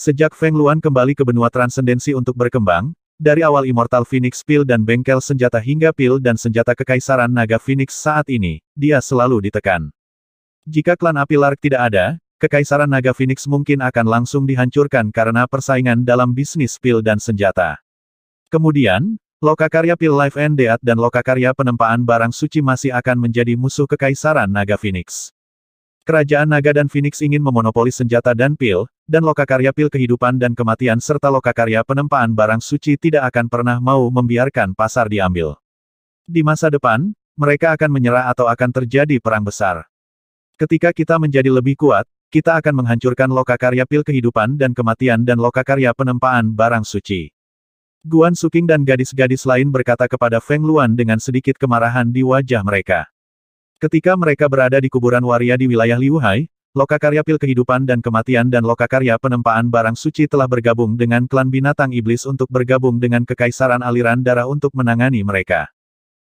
Sejak Feng Luan kembali ke benua transendensi untuk berkembang, dari awal Immortal Phoenix Pil dan bengkel senjata hingga pil dan senjata kekaisaran naga Phoenix saat ini, dia selalu ditekan. Jika klan api Lark tidak ada, kekaisaran naga Phoenix mungkin akan langsung dihancurkan karena persaingan dalam bisnis pil dan senjata. Kemudian, lokakarya pil Life and Death dan lokakarya penempaan barang suci masih akan menjadi musuh kekaisaran naga Phoenix. Kerajaan Naga dan Phoenix ingin memonopoli senjata dan pil, dan lokakarya pil kehidupan dan kematian serta lokakarya penempaan barang suci tidak akan pernah mau membiarkan pasar diambil. Di masa depan, mereka akan menyerah atau akan terjadi perang besar. Ketika kita menjadi lebih kuat, kita akan menghancurkan lokakarya pil kehidupan dan kematian dan lokakarya penempaan barang suci. Guan Suking dan gadis-gadis lain berkata kepada Feng Luan dengan sedikit kemarahan di wajah mereka. Ketika mereka berada di kuburan waria di wilayah Liuhai, lokakarya pil kehidupan dan kematian dan lokakarya penempaan barang suci telah bergabung dengan klan binatang iblis untuk bergabung dengan kekaisaran aliran darah untuk menangani mereka.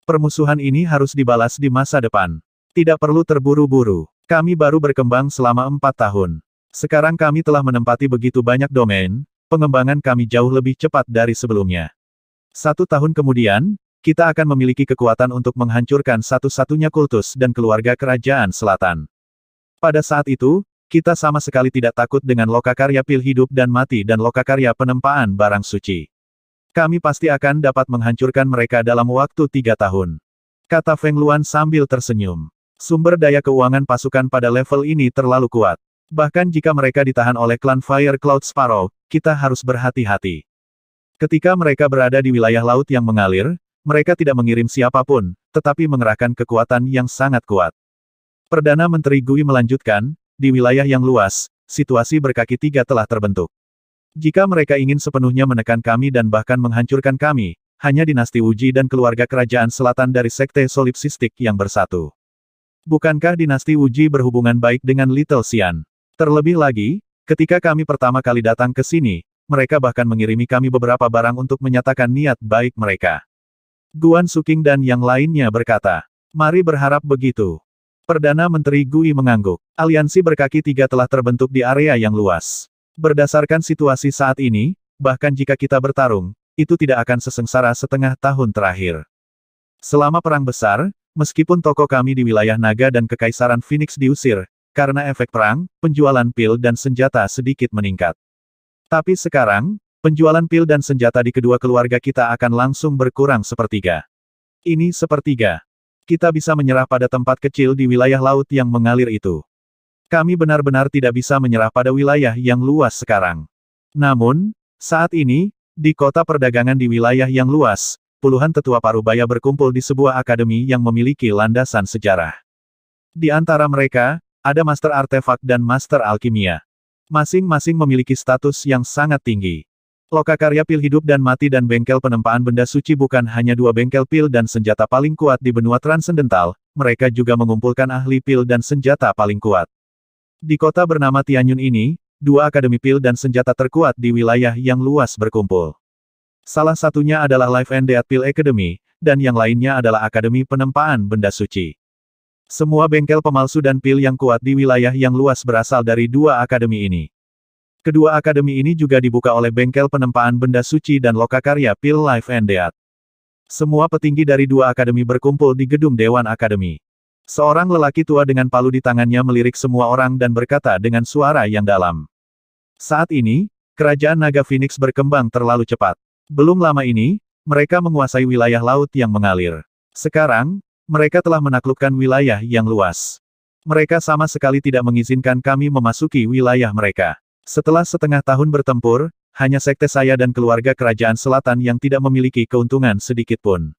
Permusuhan ini harus dibalas di masa depan. Tidak perlu terburu-buru. Kami baru berkembang selama empat tahun. Sekarang kami telah menempati begitu banyak domain, pengembangan kami jauh lebih cepat dari sebelumnya. Satu tahun kemudian, kita akan memiliki kekuatan untuk menghancurkan satu-satunya kultus dan keluarga kerajaan selatan. Pada saat itu, kita sama sekali tidak takut dengan lokakarya pil hidup dan mati dan lokakarya penempaan barang suci. Kami pasti akan dapat menghancurkan mereka dalam waktu tiga tahun. Kata Feng Luan sambil tersenyum. Sumber daya keuangan pasukan pada level ini terlalu kuat. Bahkan jika mereka ditahan oleh klan Fire Cloud Sparrow, kita harus berhati-hati. Ketika mereka berada di wilayah laut yang mengalir, mereka tidak mengirim siapapun, tetapi mengerahkan kekuatan yang sangat kuat. Perdana Menteri Gui melanjutkan, di wilayah yang luas, situasi berkaki tiga telah terbentuk. Jika mereka ingin sepenuhnya menekan kami dan bahkan menghancurkan kami, hanya dinasti Wuji dan keluarga kerajaan selatan dari sekte solipsistik yang bersatu. Bukankah dinasti Wuji berhubungan baik dengan Little Xian? Terlebih lagi, ketika kami pertama kali datang ke sini, mereka bahkan mengirimi kami beberapa barang untuk menyatakan niat baik mereka. Guan Suking dan yang lainnya berkata. Mari berharap begitu. Perdana Menteri Gui mengangguk. Aliansi berkaki tiga telah terbentuk di area yang luas. Berdasarkan situasi saat ini, bahkan jika kita bertarung, itu tidak akan sesengsara setengah tahun terakhir. Selama perang besar, meskipun toko kami di wilayah Naga dan Kekaisaran Phoenix diusir, karena efek perang, penjualan pil dan senjata sedikit meningkat. Tapi sekarang, Penjualan pil dan senjata di kedua keluarga kita akan langsung berkurang sepertiga. Ini sepertiga. Kita bisa menyerah pada tempat kecil di wilayah laut yang mengalir itu. Kami benar-benar tidak bisa menyerah pada wilayah yang luas sekarang. Namun, saat ini, di kota perdagangan di wilayah yang luas, puluhan tetua parubaya berkumpul di sebuah akademi yang memiliki landasan sejarah. Di antara mereka, ada Master Artefak dan Master Alkimia. Masing-masing memiliki status yang sangat tinggi. Loka karya pil hidup dan mati dan bengkel penempaan benda suci bukan hanya dua bengkel pil dan senjata paling kuat di benua transendental, mereka juga mengumpulkan ahli pil dan senjata paling kuat. Di kota bernama Tianyun ini, dua akademi pil dan senjata terkuat di wilayah yang luas berkumpul. Salah satunya adalah Life and Death Pill Academy, dan yang lainnya adalah Akademi Penempaan Benda Suci. Semua bengkel pemalsu dan pil yang kuat di wilayah yang luas berasal dari dua akademi ini. Kedua akademi ini juga dibuka oleh bengkel penempaan benda suci dan lokakarya Pil Life and Death. Semua petinggi dari dua akademi berkumpul di gedung Dewan Akademi. Seorang lelaki tua dengan palu di tangannya melirik semua orang dan berkata dengan suara yang dalam. Saat ini, kerajaan naga Phoenix berkembang terlalu cepat. Belum lama ini, mereka menguasai wilayah laut yang mengalir. Sekarang, mereka telah menaklukkan wilayah yang luas. Mereka sama sekali tidak mengizinkan kami memasuki wilayah mereka. Setelah setengah tahun bertempur, hanya sekte saya dan keluarga kerajaan selatan yang tidak memiliki keuntungan sedikit pun.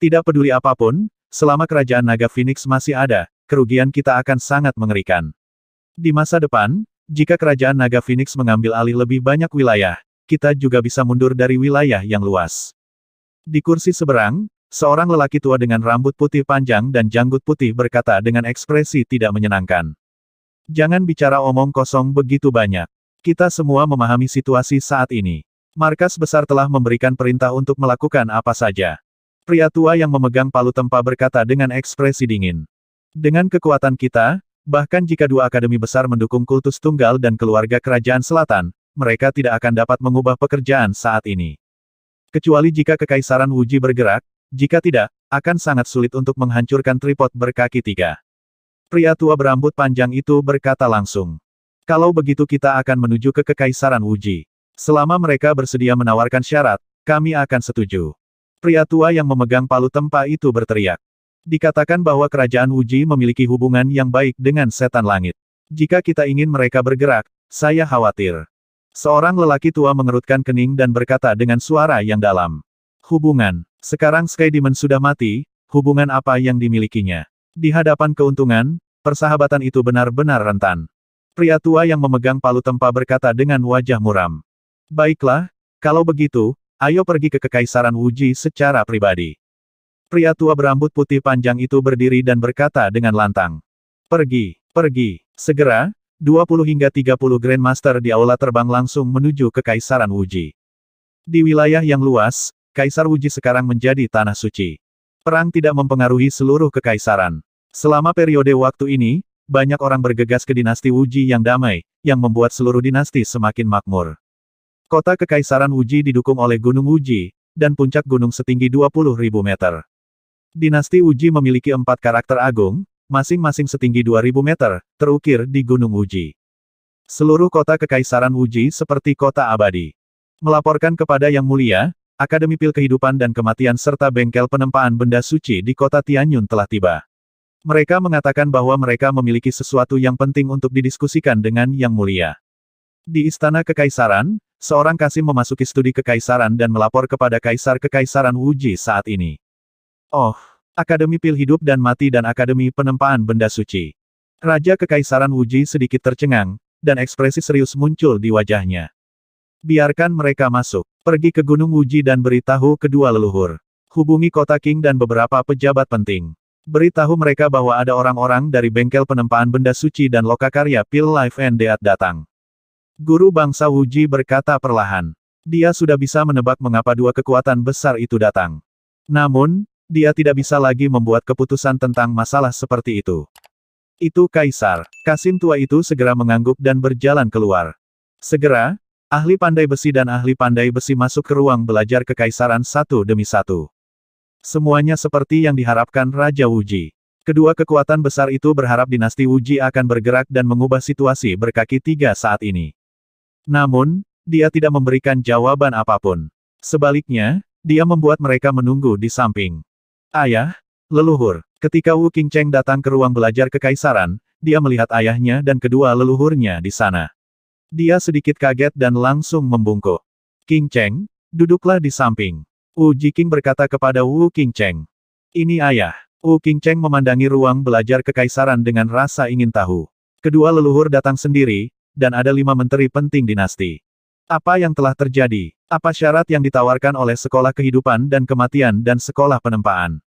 Tidak peduli apapun, selama kerajaan naga Phoenix masih ada, kerugian kita akan sangat mengerikan. Di masa depan, jika kerajaan naga Phoenix mengambil alih lebih banyak wilayah, kita juga bisa mundur dari wilayah yang luas. Di kursi seberang, seorang lelaki tua dengan rambut putih panjang dan janggut putih berkata dengan ekspresi tidak menyenangkan. Jangan bicara omong kosong begitu banyak. Kita semua memahami situasi saat ini. Markas besar telah memberikan perintah untuk melakukan apa saja. Pria tua yang memegang palu tempa berkata dengan ekspresi dingin. Dengan kekuatan kita, bahkan jika dua akademi besar mendukung kultus tunggal dan keluarga kerajaan selatan, mereka tidak akan dapat mengubah pekerjaan saat ini. Kecuali jika kekaisaran Wuji bergerak, jika tidak, akan sangat sulit untuk menghancurkan tripod berkaki tiga. Pria tua berambut panjang itu berkata langsung. Kalau begitu kita akan menuju ke Kekaisaran Wuji. Selama mereka bersedia menawarkan syarat, kami akan setuju. Pria tua yang memegang palu tempa itu berteriak. Dikatakan bahwa kerajaan Wuji memiliki hubungan yang baik dengan setan langit. Jika kita ingin mereka bergerak, saya khawatir. Seorang lelaki tua mengerutkan kening dan berkata dengan suara yang dalam. Hubungan. Sekarang Sky Demon sudah mati, hubungan apa yang dimilikinya? Di hadapan keuntungan, persahabatan itu benar-benar rentan. Pria tua yang memegang palu tempa berkata dengan wajah muram. Baiklah, kalau begitu, ayo pergi ke Kekaisaran Wuji secara pribadi. Pria tua berambut putih panjang itu berdiri dan berkata dengan lantang. Pergi, pergi. Segera, 20 hingga 30 Grandmaster di aula terbang langsung menuju Kekaisaran Wuji. Di wilayah yang luas, Kaisar Wuji sekarang menjadi tanah suci. Perang tidak mempengaruhi seluruh kekaisaran. Selama periode waktu ini, banyak orang bergegas ke dinasti Wuji yang damai, yang membuat seluruh dinasti semakin makmur. Kota Kekaisaran Wuji didukung oleh Gunung Wuji, dan puncak gunung setinggi 20 ribu meter. Dinasti Wuji memiliki empat karakter agung, masing-masing setinggi 2.000 meter, terukir di Gunung Wuji. Seluruh kota Kekaisaran Wuji seperti kota abadi. Melaporkan kepada Yang Mulia, Akademi Pil Kehidupan dan Kematian serta Bengkel Penempaan Benda Suci di kota Tianyun telah tiba. Mereka mengatakan bahwa mereka memiliki sesuatu yang penting untuk didiskusikan dengan Yang Mulia. Di Istana Kekaisaran, seorang Kasim memasuki studi kekaisaran dan melapor kepada Kaisar Kekaisaran Wuji saat ini. Oh, Akademi Pil Hidup dan Mati dan Akademi Penempaan Benda Suci. Raja Kekaisaran Wuji sedikit tercengang, dan ekspresi serius muncul di wajahnya. Biarkan mereka masuk, pergi ke Gunung Wuji dan beritahu kedua leluhur. Hubungi kota King dan beberapa pejabat penting. Beritahu mereka bahwa ada orang-orang dari bengkel penempaan benda suci dan lokakarya Pil Life and Death datang. Guru bangsa Wuji berkata perlahan. Dia sudah bisa menebak mengapa dua kekuatan besar itu datang. Namun, dia tidak bisa lagi membuat keputusan tentang masalah seperti itu. Itu Kaisar. Kasim tua itu segera mengangguk dan berjalan keluar. Segera, ahli pandai besi dan ahli pandai besi masuk ke ruang belajar kekaisaran satu demi satu. Semuanya seperti yang diharapkan Raja Wuji. Kedua kekuatan besar itu berharap dinasti Wuji akan bergerak dan mengubah situasi berkaki tiga saat ini. Namun, dia tidak memberikan jawaban apapun. Sebaliknya, dia membuat mereka menunggu di samping. Ayah, leluhur, ketika Wu Qingcheng datang ke ruang belajar kekaisaran, dia melihat ayahnya dan kedua leluhurnya di sana. Dia sedikit kaget dan langsung membungkuk. King Cheng, duduklah di samping. Wu Jiking berkata kepada Wu Qingcheng. Ini ayah. Wu Qingcheng memandangi ruang belajar kekaisaran dengan rasa ingin tahu. Kedua leluhur datang sendiri, dan ada lima menteri penting dinasti. Apa yang telah terjadi? Apa syarat yang ditawarkan oleh sekolah kehidupan dan kematian dan sekolah penempaan?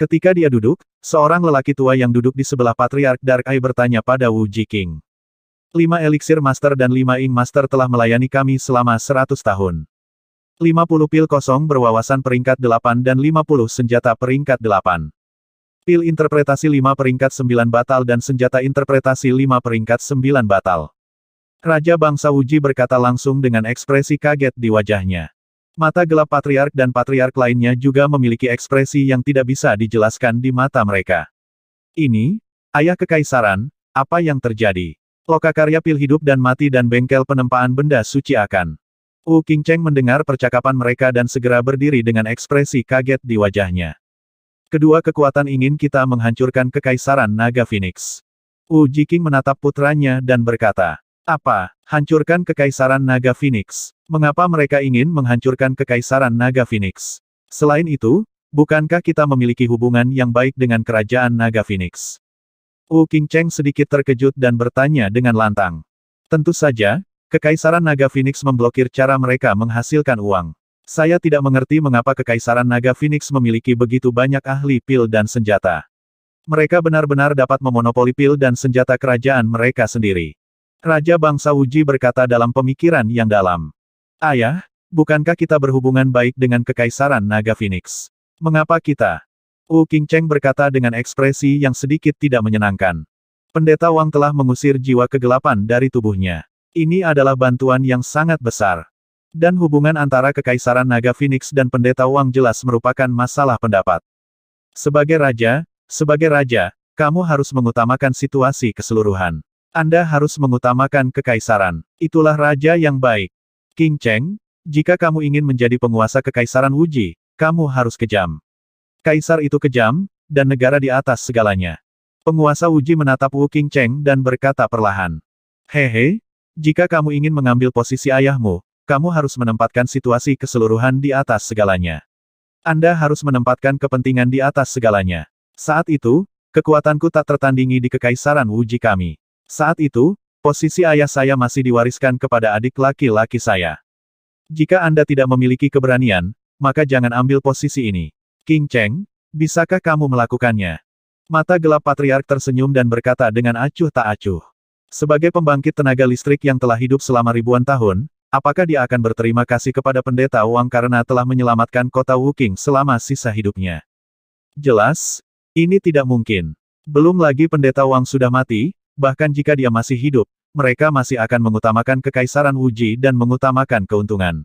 Ketika dia duduk, seorang lelaki tua yang duduk di sebelah Patriark Dark Eye bertanya pada Wu Jiking. Lima eliksir master dan lima ing master telah melayani kami selama seratus tahun. 50 pil kosong berwawasan peringkat 8 dan 50 senjata peringkat 8. Pil interpretasi 5 peringkat 9 batal dan senjata interpretasi 5 peringkat 9 batal. Raja Bangsa Uji berkata langsung dengan ekspresi kaget di wajahnya. Mata gelap patriark dan patriark lainnya juga memiliki ekspresi yang tidak bisa dijelaskan di mata mereka. Ini, ayah kekaisaran, apa yang terjadi? Lokakarya pil hidup dan mati dan bengkel penempaan benda suci akan U King Cheng mendengar percakapan mereka dan segera berdiri dengan ekspresi kaget di wajahnya. Kedua kekuatan ingin kita menghancurkan kekaisaran Naga Phoenix. U Jiking menatap putranya dan berkata, Apa? Hancurkan kekaisaran Naga Phoenix. Mengapa mereka ingin menghancurkan kekaisaran Naga Phoenix? Selain itu, bukankah kita memiliki hubungan yang baik dengan kerajaan Naga Phoenix? U King Cheng sedikit terkejut dan bertanya dengan lantang. Tentu saja, Kekaisaran Naga Phoenix memblokir cara mereka menghasilkan uang. Saya tidak mengerti mengapa Kekaisaran Naga Phoenix memiliki begitu banyak ahli pil dan senjata. Mereka benar-benar dapat memonopoli pil dan senjata kerajaan mereka sendiri. Raja Bangsa Wuji berkata dalam pemikiran yang dalam. Ayah, bukankah kita berhubungan baik dengan Kekaisaran Naga Phoenix? Mengapa kita? Wu King Cheng berkata dengan ekspresi yang sedikit tidak menyenangkan. Pendeta Wang telah mengusir jiwa kegelapan dari tubuhnya. Ini adalah bantuan yang sangat besar. Dan hubungan antara Kekaisaran Naga Phoenix dan Pendeta Wang jelas merupakan masalah pendapat. Sebagai raja, sebagai raja, kamu harus mengutamakan situasi keseluruhan. Anda harus mengutamakan kekaisaran. Itulah raja yang baik. King Cheng, jika kamu ingin menjadi penguasa Kekaisaran Wuji, kamu harus kejam. Kaisar itu kejam, dan negara di atas segalanya. Penguasa Wuji menatap Wu King Cheng dan berkata perlahan. Hehe, jika kamu ingin mengambil posisi ayahmu, kamu harus menempatkan situasi keseluruhan di atas segalanya. Anda harus menempatkan kepentingan di atas segalanya. Saat itu, kekuatanku tak tertandingi di kekaisaran Wuji kami. Saat itu, posisi ayah saya masih diwariskan kepada adik laki-laki saya. Jika Anda tidak memiliki keberanian, maka jangan ambil posisi ini. King Cheng, bisakah kamu melakukannya? Mata gelap patriark tersenyum dan berkata dengan acuh tak acuh. Sebagai pembangkit tenaga listrik yang telah hidup selama ribuan tahun, apakah dia akan berterima kasih kepada pendeta Wang karena telah menyelamatkan kota Wuking selama sisa hidupnya? Jelas, ini tidak mungkin. Belum lagi pendeta Wang sudah mati, bahkan jika dia masih hidup, mereka masih akan mengutamakan kekaisaran Wuji dan mengutamakan keuntungan.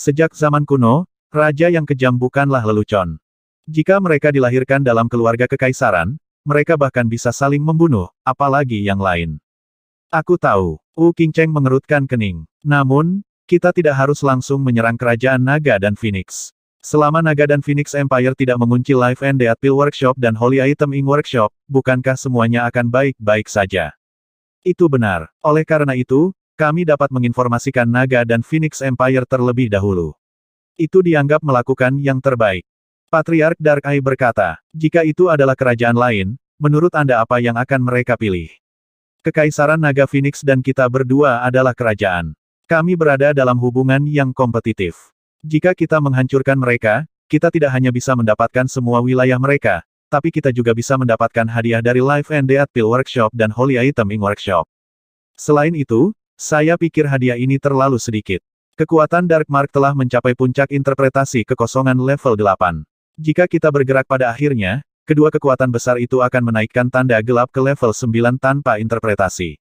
Sejak zaman kuno, raja yang kejam bukanlah lelucon. Jika mereka dilahirkan dalam keluarga kekaisaran, mereka bahkan bisa saling membunuh, apalagi yang lain. Aku tahu, Wu Qingcheng mengerutkan kening. Namun, kita tidak harus langsung menyerang kerajaan Naga dan Phoenix. Selama Naga dan Phoenix Empire tidak mengunci Life and Death Pill Workshop dan Holy Item Ing Workshop, bukankah semuanya akan baik-baik saja? Itu benar. Oleh karena itu, kami dapat menginformasikan Naga dan Phoenix Empire terlebih dahulu. Itu dianggap melakukan yang terbaik. Patriark Dark Eye berkata, jika itu adalah kerajaan lain, menurut Anda apa yang akan mereka pilih? Kekaisaran Naga Phoenix dan kita berdua adalah kerajaan. Kami berada dalam hubungan yang kompetitif. Jika kita menghancurkan mereka, kita tidak hanya bisa mendapatkan semua wilayah mereka, tapi kita juga bisa mendapatkan hadiah dari Life and Death Pill Workshop dan Holy Iteming Workshop. Selain itu, saya pikir hadiah ini terlalu sedikit. Kekuatan Dark Mark telah mencapai puncak interpretasi kekosongan level 8. Jika kita bergerak pada akhirnya, kedua kekuatan besar itu akan menaikkan tanda gelap ke level 9 tanpa interpretasi.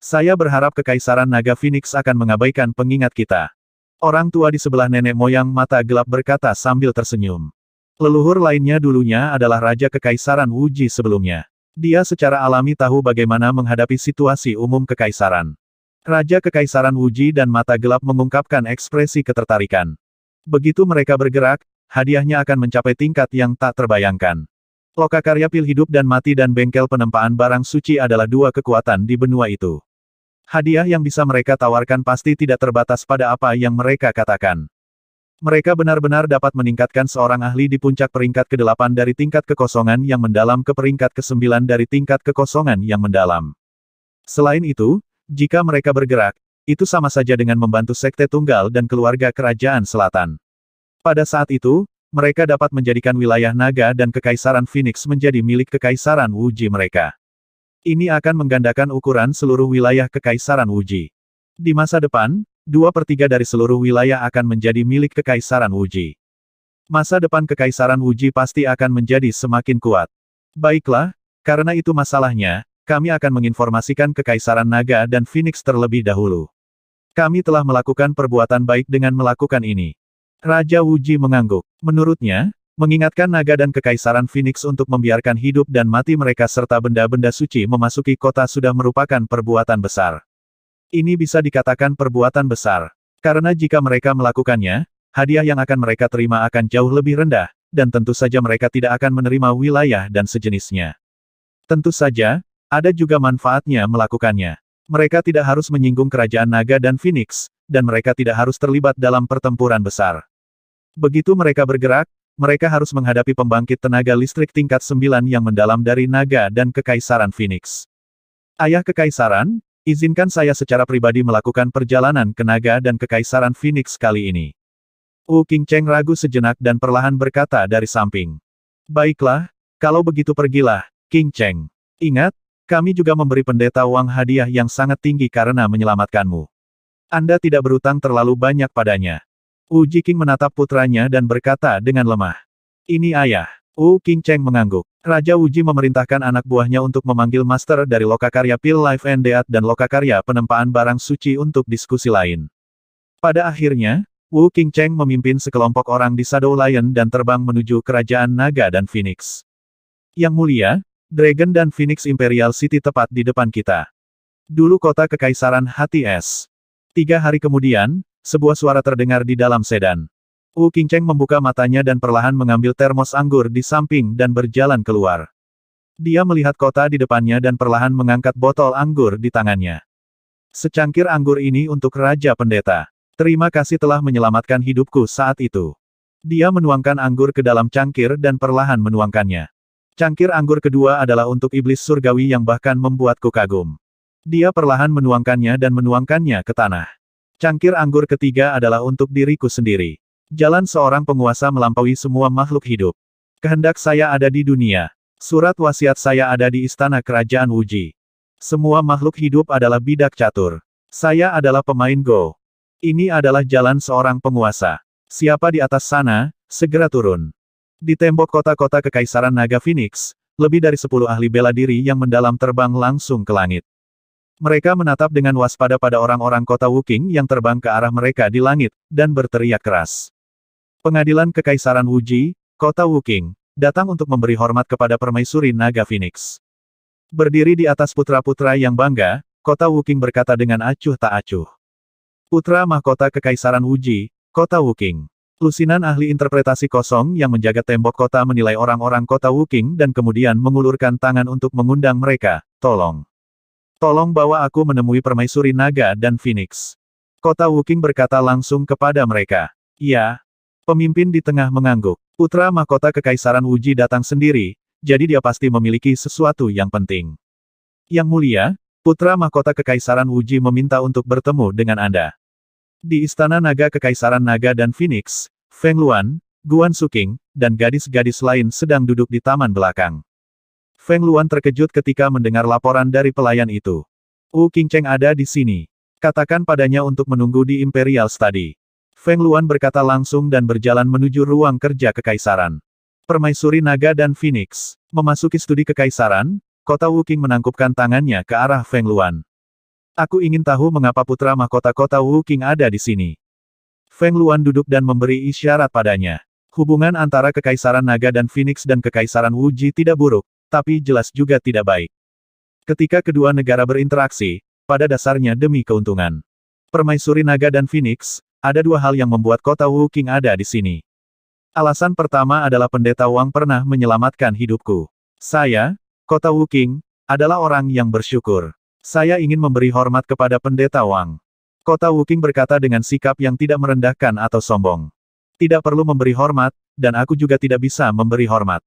Saya berharap Kekaisaran Naga Phoenix akan mengabaikan pengingat kita. Orang tua di sebelah nenek moyang mata gelap berkata sambil tersenyum. Leluhur lainnya dulunya adalah Raja Kekaisaran Wuji sebelumnya. Dia secara alami tahu bagaimana menghadapi situasi umum kekaisaran. Raja Kekaisaran Wuji dan Mata Gelap mengungkapkan ekspresi ketertarikan. Begitu mereka bergerak, hadiahnya akan mencapai tingkat yang tak terbayangkan. Loka karya pil hidup dan mati dan bengkel penempaan barang suci adalah dua kekuatan di benua itu. Hadiah yang bisa mereka tawarkan pasti tidak terbatas pada apa yang mereka katakan. Mereka benar-benar dapat meningkatkan seorang ahli di puncak peringkat ke-8 dari tingkat kekosongan yang mendalam ke peringkat ke-9 dari tingkat kekosongan yang mendalam. Selain itu, jika mereka bergerak, itu sama saja dengan membantu sekte tunggal dan keluarga kerajaan selatan. Pada saat itu, mereka dapat menjadikan wilayah naga dan kekaisaran Phoenix menjadi milik kekaisaran Wuji mereka. Ini akan menggandakan ukuran seluruh wilayah kekaisaran Wuji. Di masa depan, dua per tiga dari seluruh wilayah akan menjadi milik kekaisaran Wuji. Masa depan kekaisaran Wuji pasti akan menjadi semakin kuat. Baiklah, karena itu masalahnya, kami akan menginformasikan kekaisaran naga dan Phoenix terlebih dahulu. Kami telah melakukan perbuatan baik dengan melakukan ini. Raja Wuji mengangguk. Menurutnya, mengingatkan naga dan kekaisaran Phoenix untuk membiarkan hidup dan mati mereka serta benda-benda suci memasuki kota sudah merupakan perbuatan besar. Ini bisa dikatakan perbuatan besar. Karena jika mereka melakukannya, hadiah yang akan mereka terima akan jauh lebih rendah, dan tentu saja mereka tidak akan menerima wilayah dan sejenisnya. Tentu saja, ada juga manfaatnya melakukannya. Mereka tidak harus menyinggung kerajaan naga dan Phoenix, dan mereka tidak harus terlibat dalam pertempuran besar. Begitu mereka bergerak, mereka harus menghadapi pembangkit tenaga listrik tingkat 9 yang mendalam dari naga dan kekaisaran Phoenix. Ayah kekaisaran, izinkan saya secara pribadi melakukan perjalanan ke naga dan kekaisaran Phoenix kali ini. Wu King Cheng ragu sejenak dan perlahan berkata dari samping. Baiklah, kalau begitu pergilah, King Cheng. Ingat, kami juga memberi pendeta uang hadiah yang sangat tinggi karena menyelamatkanmu. Anda tidak berutang terlalu banyak padanya. Wu King menatap putranya dan berkata dengan lemah. Ini ayah. Wu King Cheng mengangguk. Raja Uji memerintahkan anak buahnya untuk memanggil master dari lokakarya Pil Life and Death dan lokakarya penempaan barang suci untuk diskusi lain. Pada akhirnya, Wu King Cheng memimpin sekelompok orang di Shadow Lion dan terbang menuju kerajaan naga dan Phoenix. Yang mulia, Dragon dan Phoenix Imperial City tepat di depan kita. Dulu kota kekaisaran hati es. Tiga hari kemudian, sebuah suara terdengar di dalam sedan. Wu Qingcheng membuka matanya dan perlahan mengambil termos anggur di samping dan berjalan keluar. Dia melihat kota di depannya dan perlahan mengangkat botol anggur di tangannya. Secangkir anggur ini untuk Raja Pendeta. Terima kasih telah menyelamatkan hidupku saat itu. Dia menuangkan anggur ke dalam cangkir dan perlahan menuangkannya. Cangkir anggur kedua adalah untuk iblis surgawi yang bahkan membuatku kagum. Dia perlahan menuangkannya dan menuangkannya ke tanah. Cangkir anggur ketiga adalah untuk diriku sendiri. Jalan seorang penguasa melampaui semua makhluk hidup. Kehendak saya ada di dunia. Surat wasiat saya ada di istana kerajaan Wuji. Semua makhluk hidup adalah bidak catur. Saya adalah pemain Go. Ini adalah jalan seorang penguasa. Siapa di atas sana, segera turun. Di tembok kota-kota Kekaisaran Naga Phoenix, lebih dari sepuluh ahli bela diri yang mendalam terbang langsung ke langit. Mereka menatap dengan waspada pada orang-orang kota Wuking yang terbang ke arah mereka di langit, dan berteriak keras. Pengadilan Kekaisaran Wuji, kota Wuking, datang untuk memberi hormat kepada permaisuri naga Phoenix. Berdiri di atas putra-putra yang bangga, kota Wuking berkata dengan acuh tak acuh. Putra mahkota Kekaisaran Wuji, kota Wuking, Lusinan ahli interpretasi kosong yang menjaga tembok kota menilai orang-orang kota Wuking dan kemudian mengulurkan tangan untuk mengundang mereka, tolong. Tolong bawa aku menemui permaisuri naga dan Phoenix. Kota Wuking berkata langsung kepada mereka. Ya. Pemimpin di tengah mengangguk. Putra mahkota kekaisaran Wuji datang sendiri, jadi dia pasti memiliki sesuatu yang penting. Yang mulia, putra mahkota kekaisaran Wuji meminta untuk bertemu dengan Anda. Di Istana Naga Kekaisaran Naga dan Phoenix, Feng Luan, Guan Suking, dan gadis-gadis lain sedang duduk di taman belakang. Feng Luan terkejut ketika mendengar laporan dari pelayan itu. Wu Qingcheng ada di sini. Katakan padanya untuk menunggu di Imperial Study. Feng Luan berkata langsung dan berjalan menuju ruang kerja kekaisaran. Permaisuri Naga dan Phoenix. Memasuki studi kekaisaran, kota Wu Wuking menangkupkan tangannya ke arah Feng Luan. Aku ingin tahu mengapa putra mahkota kota Wu Wuking ada di sini. Feng Luan duduk dan memberi isyarat padanya. Hubungan antara Kekaisaran Naga dan Phoenix dan Kekaisaran Wuji tidak buruk, tapi jelas juga tidak baik. Ketika kedua negara berinteraksi, pada dasarnya demi keuntungan. Permaisuri naga dan Phoenix, ada dua hal yang membuat kota Wu Wuking ada di sini. Alasan pertama adalah pendeta Wang pernah menyelamatkan hidupku. Saya, kota Wu Wuking, adalah orang yang bersyukur. Saya ingin memberi hormat kepada pendeta Wang. Kota Wu Wuking berkata dengan sikap yang tidak merendahkan atau sombong. Tidak perlu memberi hormat, dan aku juga tidak bisa memberi hormat.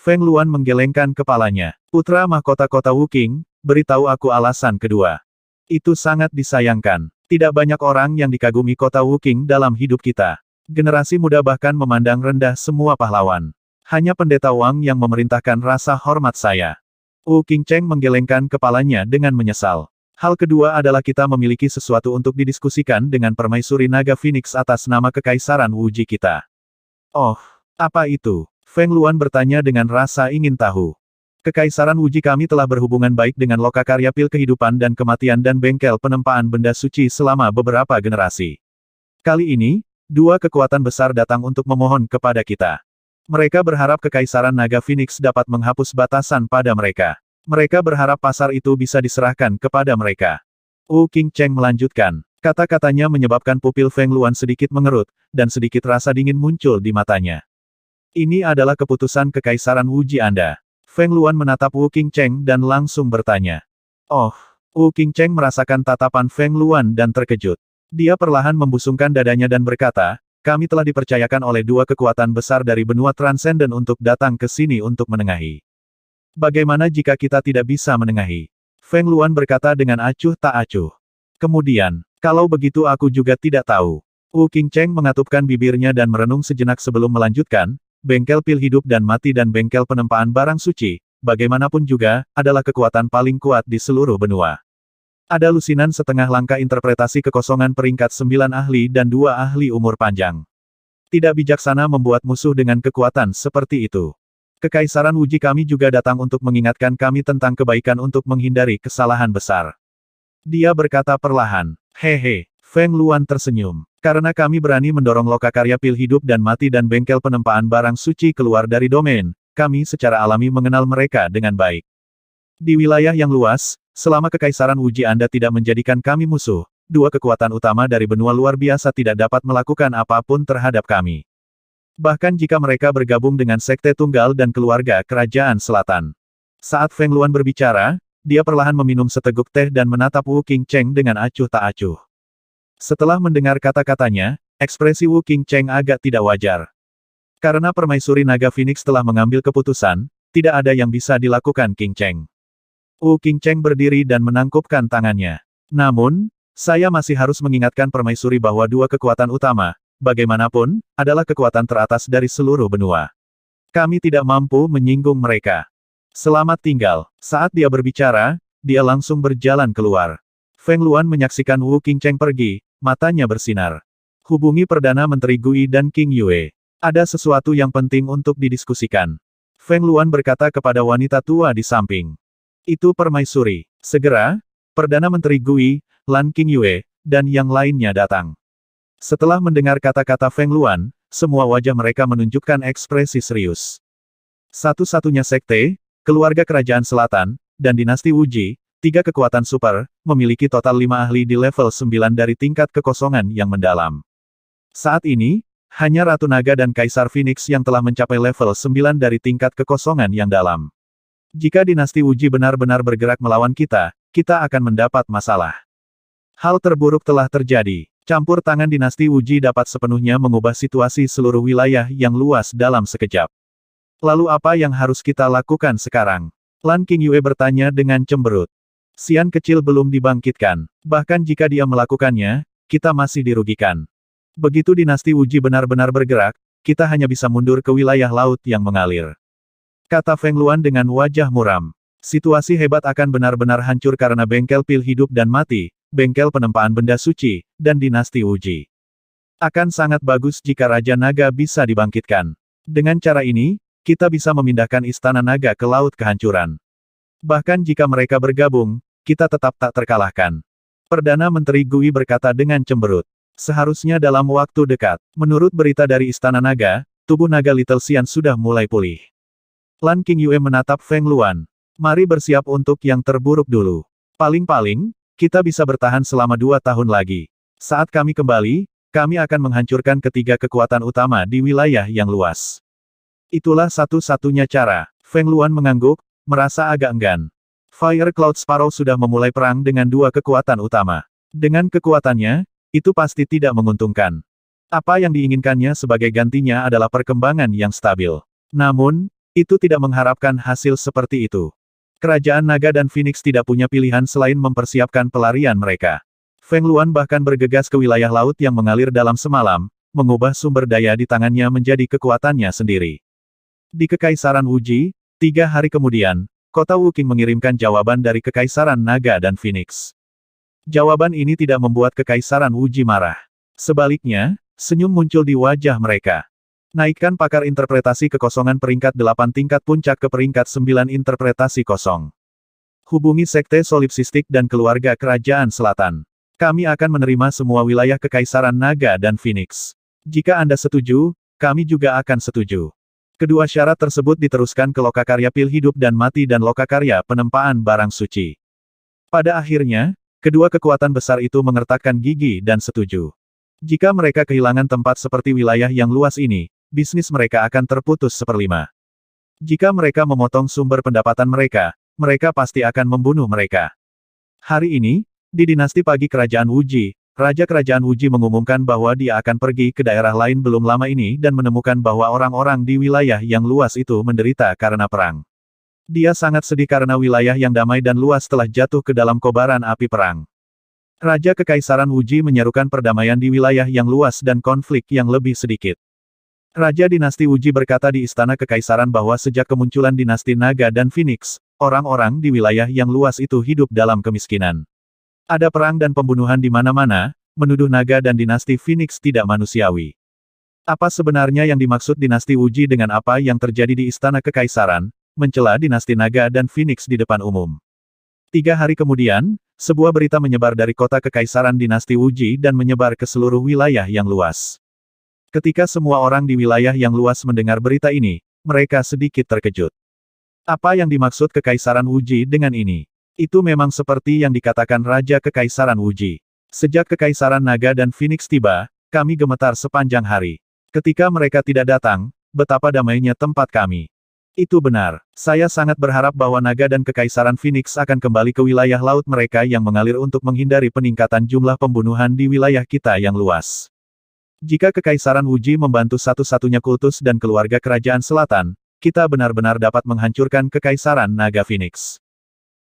Feng Luan menggelengkan kepalanya. Putra mahkota kota Wuking, beritahu aku alasan kedua. Itu sangat disayangkan. Tidak banyak orang yang dikagumi kota Wuking dalam hidup kita. Generasi muda bahkan memandang rendah semua pahlawan. Hanya pendeta Wang yang memerintahkan rasa hormat saya. Wu King Cheng menggelengkan kepalanya dengan menyesal. Hal kedua adalah kita memiliki sesuatu untuk didiskusikan dengan permaisuri naga Phoenix atas nama kekaisaran Wuji kita. Oh, apa itu? Feng Luan bertanya dengan rasa ingin tahu. Kekaisaran Wuji kami telah berhubungan baik dengan lokakarya pil kehidupan dan kematian dan bengkel penempaan benda suci selama beberapa generasi. Kali ini, dua kekuatan besar datang untuk memohon kepada kita. Mereka berharap kekaisaran naga Phoenix dapat menghapus batasan pada mereka. Mereka berharap pasar itu bisa diserahkan kepada mereka. Wu King Cheng melanjutkan. Kata-katanya menyebabkan pupil Feng Luan sedikit mengerut, dan sedikit rasa dingin muncul di matanya. Ini adalah keputusan kekaisaran Wuji Anda. Feng Luan menatap Wu King Cheng dan langsung bertanya. Oh, Wu King Cheng merasakan tatapan Feng Luan dan terkejut. Dia perlahan membusungkan dadanya dan berkata, kami telah dipercayakan oleh dua kekuatan besar dari benua transenden untuk datang ke sini untuk menengahi. Bagaimana jika kita tidak bisa menengahi? Feng Luan berkata dengan acuh tak acuh. Kemudian, kalau begitu aku juga tidak tahu. Wu King Cheng mengatupkan bibirnya dan merenung sejenak sebelum melanjutkan, Bengkel pil hidup dan mati dan bengkel penempaan barang suci, bagaimanapun juga, adalah kekuatan paling kuat di seluruh benua. Ada lusinan setengah langkah interpretasi kekosongan peringkat sembilan ahli dan dua ahli umur panjang. Tidak bijaksana membuat musuh dengan kekuatan seperti itu. Kekaisaran uji kami juga datang untuk mengingatkan kami tentang kebaikan untuk menghindari kesalahan besar. Dia berkata perlahan, hehe, Feng Luan tersenyum. Karena kami berani mendorong loka karya pil hidup dan mati dan bengkel penempaan barang suci keluar dari domain, kami secara alami mengenal mereka dengan baik. Di wilayah yang luas, selama kekaisaran uji Anda tidak menjadikan kami musuh, dua kekuatan utama dari benua luar biasa tidak dapat melakukan apapun terhadap kami. Bahkan jika mereka bergabung dengan Sekte Tunggal dan keluarga Kerajaan Selatan. Saat Feng Luan berbicara, dia perlahan meminum seteguk teh dan menatap Wu King Cheng dengan acuh tak acuh. Setelah mendengar kata-katanya, ekspresi Wu King Cheng agak tidak wajar. Karena permaisuri naga Phoenix telah mengambil keputusan, tidak ada yang bisa dilakukan King Cheng. Wu King Cheng berdiri dan menangkupkan tangannya. Namun, saya masih harus mengingatkan permaisuri bahwa dua kekuatan utama, bagaimanapun, adalah kekuatan teratas dari seluruh benua. Kami tidak mampu menyinggung mereka. Selamat tinggal. Saat dia berbicara, dia langsung berjalan keluar. Feng Luan menyaksikan Wu King Cheng pergi, Matanya bersinar. Hubungi Perdana Menteri Gui dan King Yue. Ada sesuatu yang penting untuk didiskusikan. Feng Luan berkata kepada wanita tua di samping. Itu permaisuri. Segera, Perdana Menteri Gui, Lan King Yue, dan yang lainnya datang. Setelah mendengar kata-kata Feng Luan, semua wajah mereka menunjukkan ekspresi serius. Satu-satunya sekte, keluarga kerajaan selatan, dan dinasti Wuji, Tiga kekuatan super, memiliki total lima ahli di level 9 dari tingkat kekosongan yang mendalam. Saat ini, hanya Ratu Naga dan Kaisar Phoenix yang telah mencapai level 9 dari tingkat kekosongan yang dalam. Jika dinasti Wuji benar-benar bergerak melawan kita, kita akan mendapat masalah. Hal terburuk telah terjadi. Campur tangan dinasti Wuji dapat sepenuhnya mengubah situasi seluruh wilayah yang luas dalam sekejap. Lalu apa yang harus kita lakukan sekarang? Lan King Yue bertanya dengan cemberut. Sian kecil belum dibangkitkan. Bahkan jika dia melakukannya, kita masih dirugikan. Begitu dinasti Wuji benar-benar bergerak, kita hanya bisa mundur ke wilayah laut yang mengalir. Kata Feng Luan dengan wajah muram. Situasi hebat akan benar-benar hancur karena bengkel pil hidup dan mati, bengkel penempaan benda suci, dan dinasti Wuji. Akan sangat bagus jika Raja Naga bisa dibangkitkan. Dengan cara ini, kita bisa memindahkan Istana Naga ke Laut Kehancuran. Bahkan jika mereka bergabung, kita tetap tak terkalahkan. Perdana Menteri Gui berkata dengan cemberut. Seharusnya dalam waktu dekat, menurut berita dari Istana Naga, tubuh naga Little Xian sudah mulai pulih. Lan King Yue menatap Feng Luan. Mari bersiap untuk yang terburuk dulu. Paling-paling, kita bisa bertahan selama dua tahun lagi. Saat kami kembali, kami akan menghancurkan ketiga kekuatan utama di wilayah yang luas. Itulah satu-satunya cara. Feng Luan mengangguk, merasa agak enggan. Fire Cloud Sparrow sudah memulai perang dengan dua kekuatan utama. Dengan kekuatannya, itu pasti tidak menguntungkan. Apa yang diinginkannya sebagai gantinya adalah perkembangan yang stabil. Namun, itu tidak mengharapkan hasil seperti itu. Kerajaan Naga dan Phoenix tidak punya pilihan selain mempersiapkan pelarian mereka. Feng Luan bahkan bergegas ke wilayah laut yang mengalir dalam semalam, mengubah sumber daya di tangannya menjadi kekuatannya sendiri. Di Kekaisaran Wuji, Tiga hari kemudian, kota Wuking mengirimkan jawaban dari Kekaisaran Naga dan Phoenix. Jawaban ini tidak membuat Kekaisaran Wuji marah. Sebaliknya, senyum muncul di wajah mereka. Naikkan pakar interpretasi kekosongan peringkat delapan tingkat puncak ke peringkat sembilan interpretasi kosong. Hubungi Sekte Solipsistik dan Keluarga Kerajaan Selatan. Kami akan menerima semua wilayah Kekaisaran Naga dan Phoenix. Jika Anda setuju, kami juga akan setuju. Kedua syarat tersebut diteruskan ke lokakarya pil hidup dan mati dan lokakarya penempaan barang suci. Pada akhirnya, kedua kekuatan besar itu mengertakkan gigi dan setuju. Jika mereka kehilangan tempat seperti wilayah yang luas ini, bisnis mereka akan terputus seperlima. Jika mereka memotong sumber pendapatan mereka, mereka pasti akan membunuh mereka. Hari ini, di dinasti pagi kerajaan Wuji, Raja Kerajaan Wuji mengumumkan bahwa dia akan pergi ke daerah lain belum lama ini dan menemukan bahwa orang-orang di wilayah yang luas itu menderita karena perang. Dia sangat sedih karena wilayah yang damai dan luas telah jatuh ke dalam kobaran api perang. Raja Kekaisaran Wuji menyerukan perdamaian di wilayah yang luas dan konflik yang lebih sedikit. Raja Dinasti Wuji berkata di Istana Kekaisaran bahwa sejak kemunculan dinasti Naga dan Phoenix, orang-orang di wilayah yang luas itu hidup dalam kemiskinan. Ada perang dan pembunuhan di mana-mana, menuduh naga dan dinasti Phoenix tidak manusiawi. Apa sebenarnya yang dimaksud dinasti Wuji dengan apa yang terjadi di Istana Kekaisaran, mencela dinasti naga dan Phoenix di depan umum. Tiga hari kemudian, sebuah berita menyebar dari kota Kekaisaran dinasti Wuji dan menyebar ke seluruh wilayah yang luas. Ketika semua orang di wilayah yang luas mendengar berita ini, mereka sedikit terkejut. Apa yang dimaksud Kekaisaran Wuji dengan ini? Itu memang seperti yang dikatakan Raja Kekaisaran Wuji. Sejak Kekaisaran Naga dan Phoenix tiba, kami gemetar sepanjang hari. Ketika mereka tidak datang, betapa damainya tempat kami. Itu benar. Saya sangat berharap bahwa Naga dan Kekaisaran Phoenix akan kembali ke wilayah laut mereka yang mengalir untuk menghindari peningkatan jumlah pembunuhan di wilayah kita yang luas. Jika Kekaisaran Wuji membantu satu-satunya kultus dan keluarga kerajaan selatan, kita benar-benar dapat menghancurkan Kekaisaran Naga Phoenix.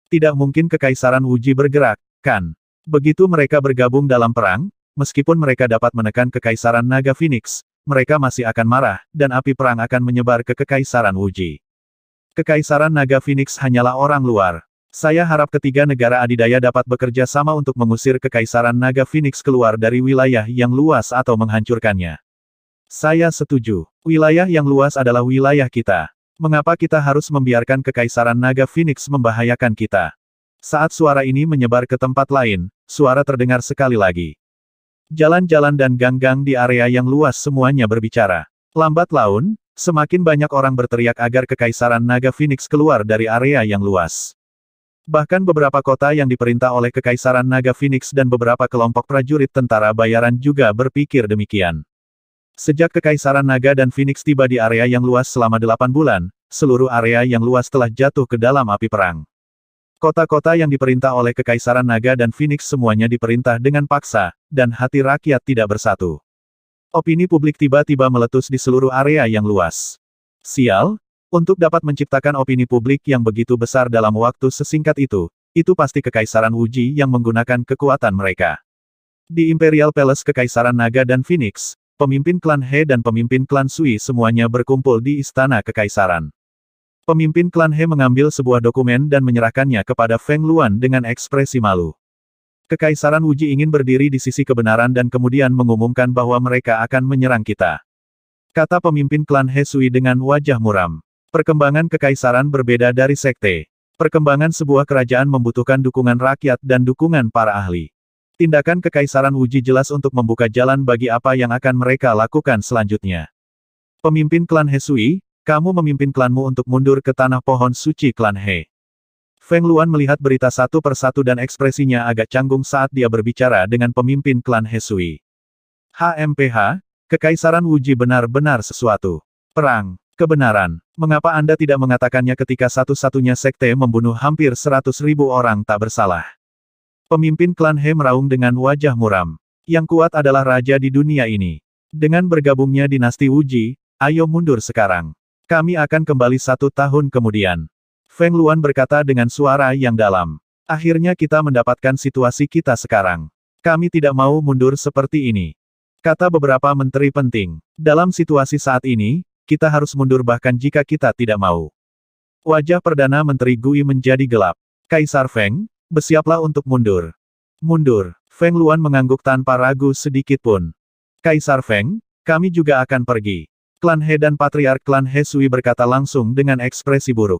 Tidak mungkin kekaisaran Wuji bergerak, kan? Begitu mereka bergabung dalam perang, meskipun mereka dapat menekan kekaisaran Naga Phoenix, mereka masih akan marah, dan api perang akan menyebar ke kekaisaran Wuji. Kekaisaran Naga Phoenix hanyalah orang luar. Saya harap ketiga negara adidaya dapat bekerja sama untuk mengusir kekaisaran Naga Phoenix keluar dari wilayah yang luas atau menghancurkannya. Saya setuju. Wilayah yang luas adalah wilayah kita. Mengapa kita harus membiarkan kekaisaran naga Phoenix membahayakan kita? Saat suara ini menyebar ke tempat lain, suara terdengar sekali lagi. Jalan-jalan dan gang-gang di area yang luas semuanya berbicara. Lambat laun, semakin banyak orang berteriak agar kekaisaran naga Phoenix keluar dari area yang luas. Bahkan beberapa kota yang diperintah oleh kekaisaran naga Phoenix dan beberapa kelompok prajurit tentara bayaran juga berpikir demikian. Sejak Kekaisaran Naga dan Phoenix tiba di area yang luas selama delapan bulan, seluruh area yang luas telah jatuh ke dalam api perang. Kota-kota yang diperintah oleh Kekaisaran Naga dan Phoenix semuanya diperintah dengan paksa, dan hati rakyat tidak bersatu. Opini publik tiba-tiba meletus di seluruh area yang luas. Sial, untuk dapat menciptakan opini publik yang begitu besar dalam waktu sesingkat itu, itu pasti Kekaisaran Wuji yang menggunakan kekuatan mereka. Di Imperial Palace Kekaisaran Naga dan Phoenix, Pemimpin klan He dan pemimpin klan Sui semuanya berkumpul di Istana Kekaisaran. Pemimpin klan He mengambil sebuah dokumen dan menyerahkannya kepada Feng Luan dengan ekspresi malu. Kekaisaran Wuji ingin berdiri di sisi kebenaran dan kemudian mengumumkan bahwa mereka akan menyerang kita. Kata pemimpin klan He Sui dengan wajah muram. Perkembangan kekaisaran berbeda dari sekte. Perkembangan sebuah kerajaan membutuhkan dukungan rakyat dan dukungan para ahli. Tindakan Kekaisaran Wuji jelas untuk membuka jalan bagi apa yang akan mereka lakukan selanjutnya. Pemimpin klan Hesui, kamu memimpin klanmu untuk mundur ke tanah pohon suci klan He. Feng Luan melihat berita satu persatu dan ekspresinya agak canggung saat dia berbicara dengan pemimpin klan Hesui. HMPH, Kekaisaran Wuji benar-benar sesuatu. Perang, kebenaran. Mengapa Anda tidak mengatakannya ketika satu-satunya sekte membunuh hampir seratus ribu orang tak bersalah? Pemimpin klan He meraung dengan wajah muram. Yang kuat adalah raja di dunia ini. Dengan bergabungnya dinasti Wuji, ayo mundur sekarang. Kami akan kembali satu tahun kemudian. Feng Luan berkata dengan suara yang dalam. Akhirnya kita mendapatkan situasi kita sekarang. Kami tidak mau mundur seperti ini. Kata beberapa menteri penting. Dalam situasi saat ini, kita harus mundur bahkan jika kita tidak mau. Wajah Perdana Menteri Gui menjadi gelap. Kaisar Feng, Bersiaplah untuk mundur. Mundur, Feng Luan mengangguk tanpa ragu sedikit pun. Kaisar Feng, kami juga akan pergi. Klan He dan Patriark Klan He Sui berkata langsung dengan ekspresi buruk.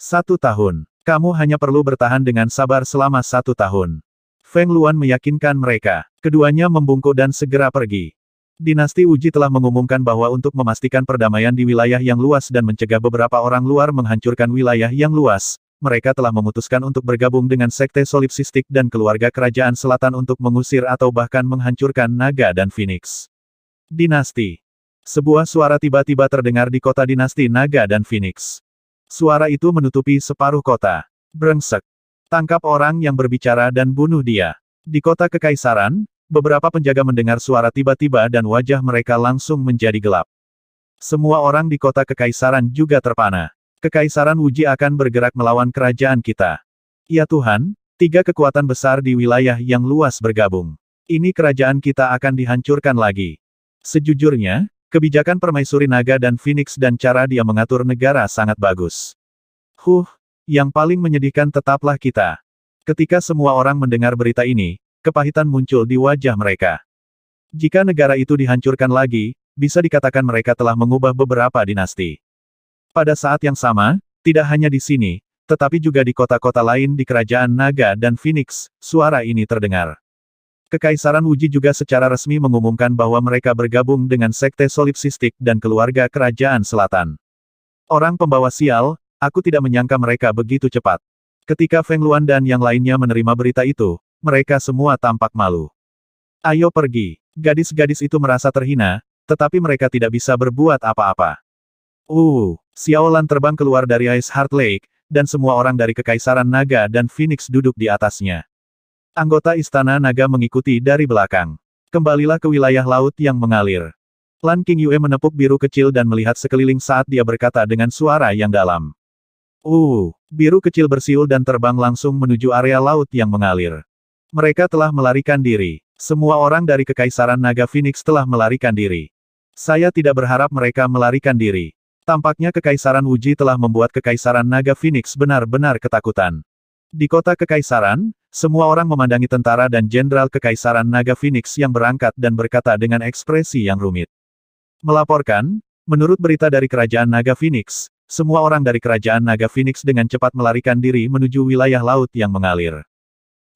Satu tahun, kamu hanya perlu bertahan dengan sabar selama satu tahun. Feng Luan meyakinkan mereka. Keduanya membungkuk dan segera pergi. Dinasti Uji telah mengumumkan bahwa untuk memastikan perdamaian di wilayah yang luas dan mencegah beberapa orang luar menghancurkan wilayah yang luas, mereka telah memutuskan untuk bergabung dengan Sekte Solipsistik dan keluarga Kerajaan Selatan untuk mengusir atau bahkan menghancurkan Naga dan Phoenix. Dinasti Sebuah suara tiba-tiba terdengar di kota dinasti Naga dan Phoenix. Suara itu menutupi separuh kota. Brengsek. Tangkap orang yang berbicara dan bunuh dia. Di kota Kekaisaran, beberapa penjaga mendengar suara tiba-tiba dan wajah mereka langsung menjadi gelap. Semua orang di kota Kekaisaran juga terpana. Kekaisaran Wuji akan bergerak melawan kerajaan kita. Ya Tuhan, tiga kekuatan besar di wilayah yang luas bergabung. Ini kerajaan kita akan dihancurkan lagi. Sejujurnya, kebijakan permaisuri naga dan Phoenix dan cara dia mengatur negara sangat bagus. Huh, yang paling menyedihkan tetaplah kita. Ketika semua orang mendengar berita ini, kepahitan muncul di wajah mereka. Jika negara itu dihancurkan lagi, bisa dikatakan mereka telah mengubah beberapa dinasti. Pada saat yang sama, tidak hanya di sini, tetapi juga di kota-kota lain di kerajaan Naga dan Phoenix, suara ini terdengar. Kekaisaran Wuji juga secara resmi mengumumkan bahwa mereka bergabung dengan Sekte Solipsistik dan keluarga Kerajaan Selatan. Orang pembawa sial, aku tidak menyangka mereka begitu cepat. Ketika Feng Luan dan yang lainnya menerima berita itu, mereka semua tampak malu. Ayo pergi. Gadis-gadis itu merasa terhina, tetapi mereka tidak bisa berbuat apa-apa. Uh, Xiaolan terbang keluar dari Ice Heart Lake, dan semua orang dari Kekaisaran Naga dan Phoenix duduk di atasnya. Anggota Istana Naga mengikuti dari belakang. Kembalilah ke wilayah laut yang mengalir. Lan King Yue menepuk biru kecil dan melihat sekeliling saat dia berkata dengan suara yang dalam. Uh, biru kecil bersiul dan terbang langsung menuju area laut yang mengalir. Mereka telah melarikan diri. Semua orang dari Kekaisaran Naga Phoenix telah melarikan diri. Saya tidak berharap mereka melarikan diri. Tampaknya Kekaisaran Wuji telah membuat Kekaisaran Naga Phoenix benar-benar ketakutan. Di kota Kekaisaran, semua orang memandangi tentara dan jenderal Kekaisaran Naga Phoenix yang berangkat dan berkata dengan ekspresi yang rumit. Melaporkan, menurut berita dari Kerajaan Naga Phoenix, semua orang dari Kerajaan Naga Phoenix dengan cepat melarikan diri menuju wilayah laut yang mengalir.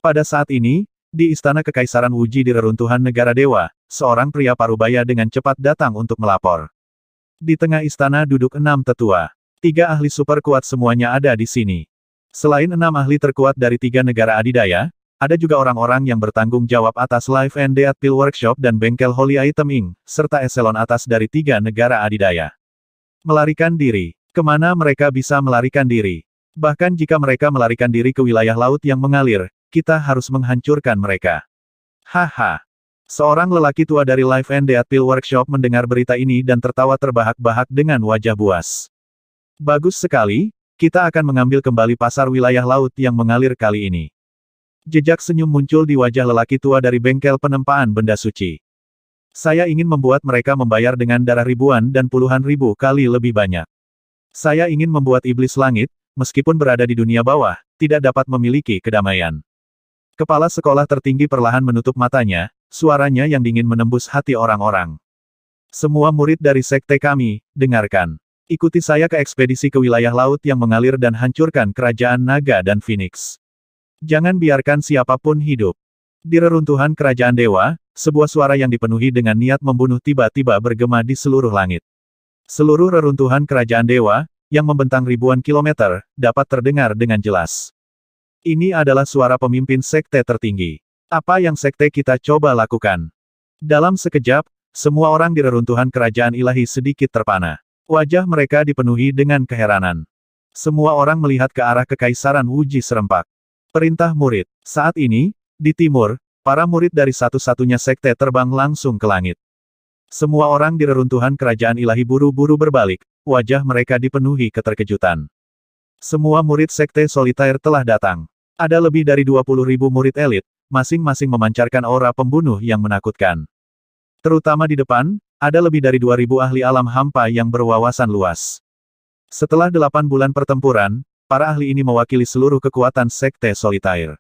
Pada saat ini, di Istana Kekaisaran Wuji di reruntuhan negara dewa, seorang pria parubaya dengan cepat datang untuk melapor. Di tengah istana duduk enam tetua. Tiga ahli super kuat semuanya ada di sini. Selain enam ahli terkuat dari tiga negara adidaya, ada juga orang-orang yang bertanggung jawab atas Life and Death Pill Workshop dan bengkel Holy Item Inc., serta eselon atas dari tiga negara adidaya. Melarikan diri. Kemana mereka bisa melarikan diri? Bahkan jika mereka melarikan diri ke wilayah laut yang mengalir, kita harus menghancurkan mereka. Haha, Seorang lelaki tua dari Life and Death Pill Workshop mendengar berita ini dan tertawa terbahak-bahak dengan wajah buas. Bagus sekali, kita akan mengambil kembali pasar wilayah laut yang mengalir kali ini. Jejak senyum muncul di wajah lelaki tua dari bengkel penempaan benda suci. Saya ingin membuat mereka membayar dengan darah ribuan dan puluhan ribu kali lebih banyak. Saya ingin membuat iblis langit, meskipun berada di dunia bawah, tidak dapat memiliki kedamaian. Kepala sekolah tertinggi perlahan menutup matanya, Suaranya yang dingin menembus hati orang-orang. Semua murid dari sekte kami, dengarkan. Ikuti saya ke ekspedisi ke wilayah laut yang mengalir dan hancurkan kerajaan naga dan Phoenix. Jangan biarkan siapapun hidup. Di reruntuhan kerajaan dewa, sebuah suara yang dipenuhi dengan niat membunuh tiba-tiba bergema di seluruh langit. Seluruh reruntuhan kerajaan dewa, yang membentang ribuan kilometer, dapat terdengar dengan jelas. Ini adalah suara pemimpin sekte tertinggi. Apa yang sekte kita coba lakukan? Dalam sekejap, semua orang di reruntuhan kerajaan ilahi sedikit terpana. Wajah mereka dipenuhi dengan keheranan. Semua orang melihat ke arah kekaisaran Wuji serempak. Perintah murid. Saat ini, di timur, para murid dari satu-satunya sekte terbang langsung ke langit. Semua orang di reruntuhan kerajaan ilahi buru-buru berbalik, wajah mereka dipenuhi keterkejutan. Semua murid sekte solitaire telah datang. Ada lebih dari 20 ribu murid elit, masing-masing memancarkan aura pembunuh yang menakutkan. Terutama di depan, ada lebih dari 2000 ahli alam hampa yang berwawasan luas. Setelah delapan bulan pertempuran, para ahli ini mewakili seluruh kekuatan Sekte Solitaire.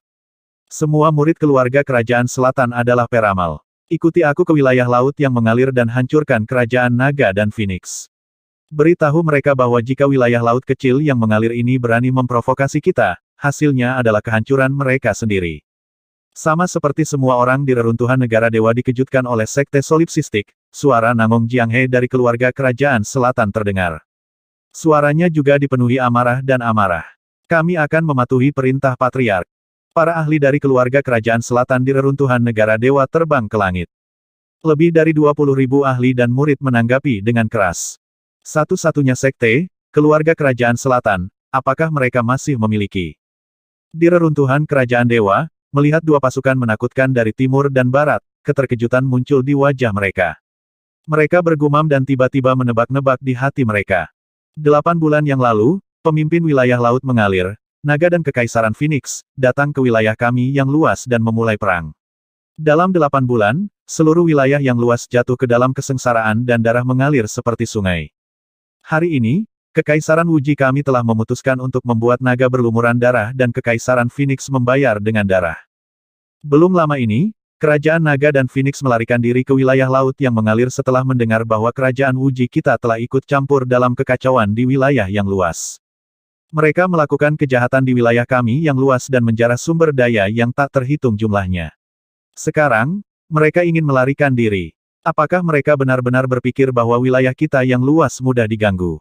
Semua murid keluarga kerajaan selatan adalah peramal. Ikuti aku ke wilayah laut yang mengalir dan hancurkan kerajaan naga dan Phoenix. Beritahu mereka bahwa jika wilayah laut kecil yang mengalir ini berani memprovokasi kita, hasilnya adalah kehancuran mereka sendiri. Sama seperti semua orang di reruntuhan negara dewa dikejutkan oleh sekte solipsistik, suara Nangong Jianghe dari keluarga kerajaan selatan terdengar. Suaranya juga dipenuhi amarah dan amarah. Kami akan mematuhi perintah patriark. Para ahli dari keluarga kerajaan selatan di reruntuhan negara dewa terbang ke langit. Lebih dari 20 ribu ahli dan murid menanggapi dengan keras. Satu-satunya sekte, keluarga kerajaan selatan, apakah mereka masih memiliki? Di reruntuhan kerajaan dewa, Melihat dua pasukan menakutkan dari timur dan barat, keterkejutan muncul di wajah mereka. Mereka bergumam dan tiba-tiba menebak-nebak di hati mereka. Delapan bulan yang lalu, pemimpin wilayah laut mengalir, naga dan kekaisaran Phoenix, datang ke wilayah kami yang luas dan memulai perang. Dalam delapan bulan, seluruh wilayah yang luas jatuh ke dalam kesengsaraan dan darah mengalir seperti sungai. Hari ini, Kekaisaran Wuji kami telah memutuskan untuk membuat naga berlumuran darah dan Kekaisaran Phoenix membayar dengan darah. Belum lama ini, Kerajaan Naga dan Phoenix melarikan diri ke wilayah laut yang mengalir setelah mendengar bahwa Kerajaan Wuji kita telah ikut campur dalam kekacauan di wilayah yang luas. Mereka melakukan kejahatan di wilayah kami yang luas dan menjarah sumber daya yang tak terhitung jumlahnya. Sekarang, mereka ingin melarikan diri. Apakah mereka benar-benar berpikir bahwa wilayah kita yang luas mudah diganggu?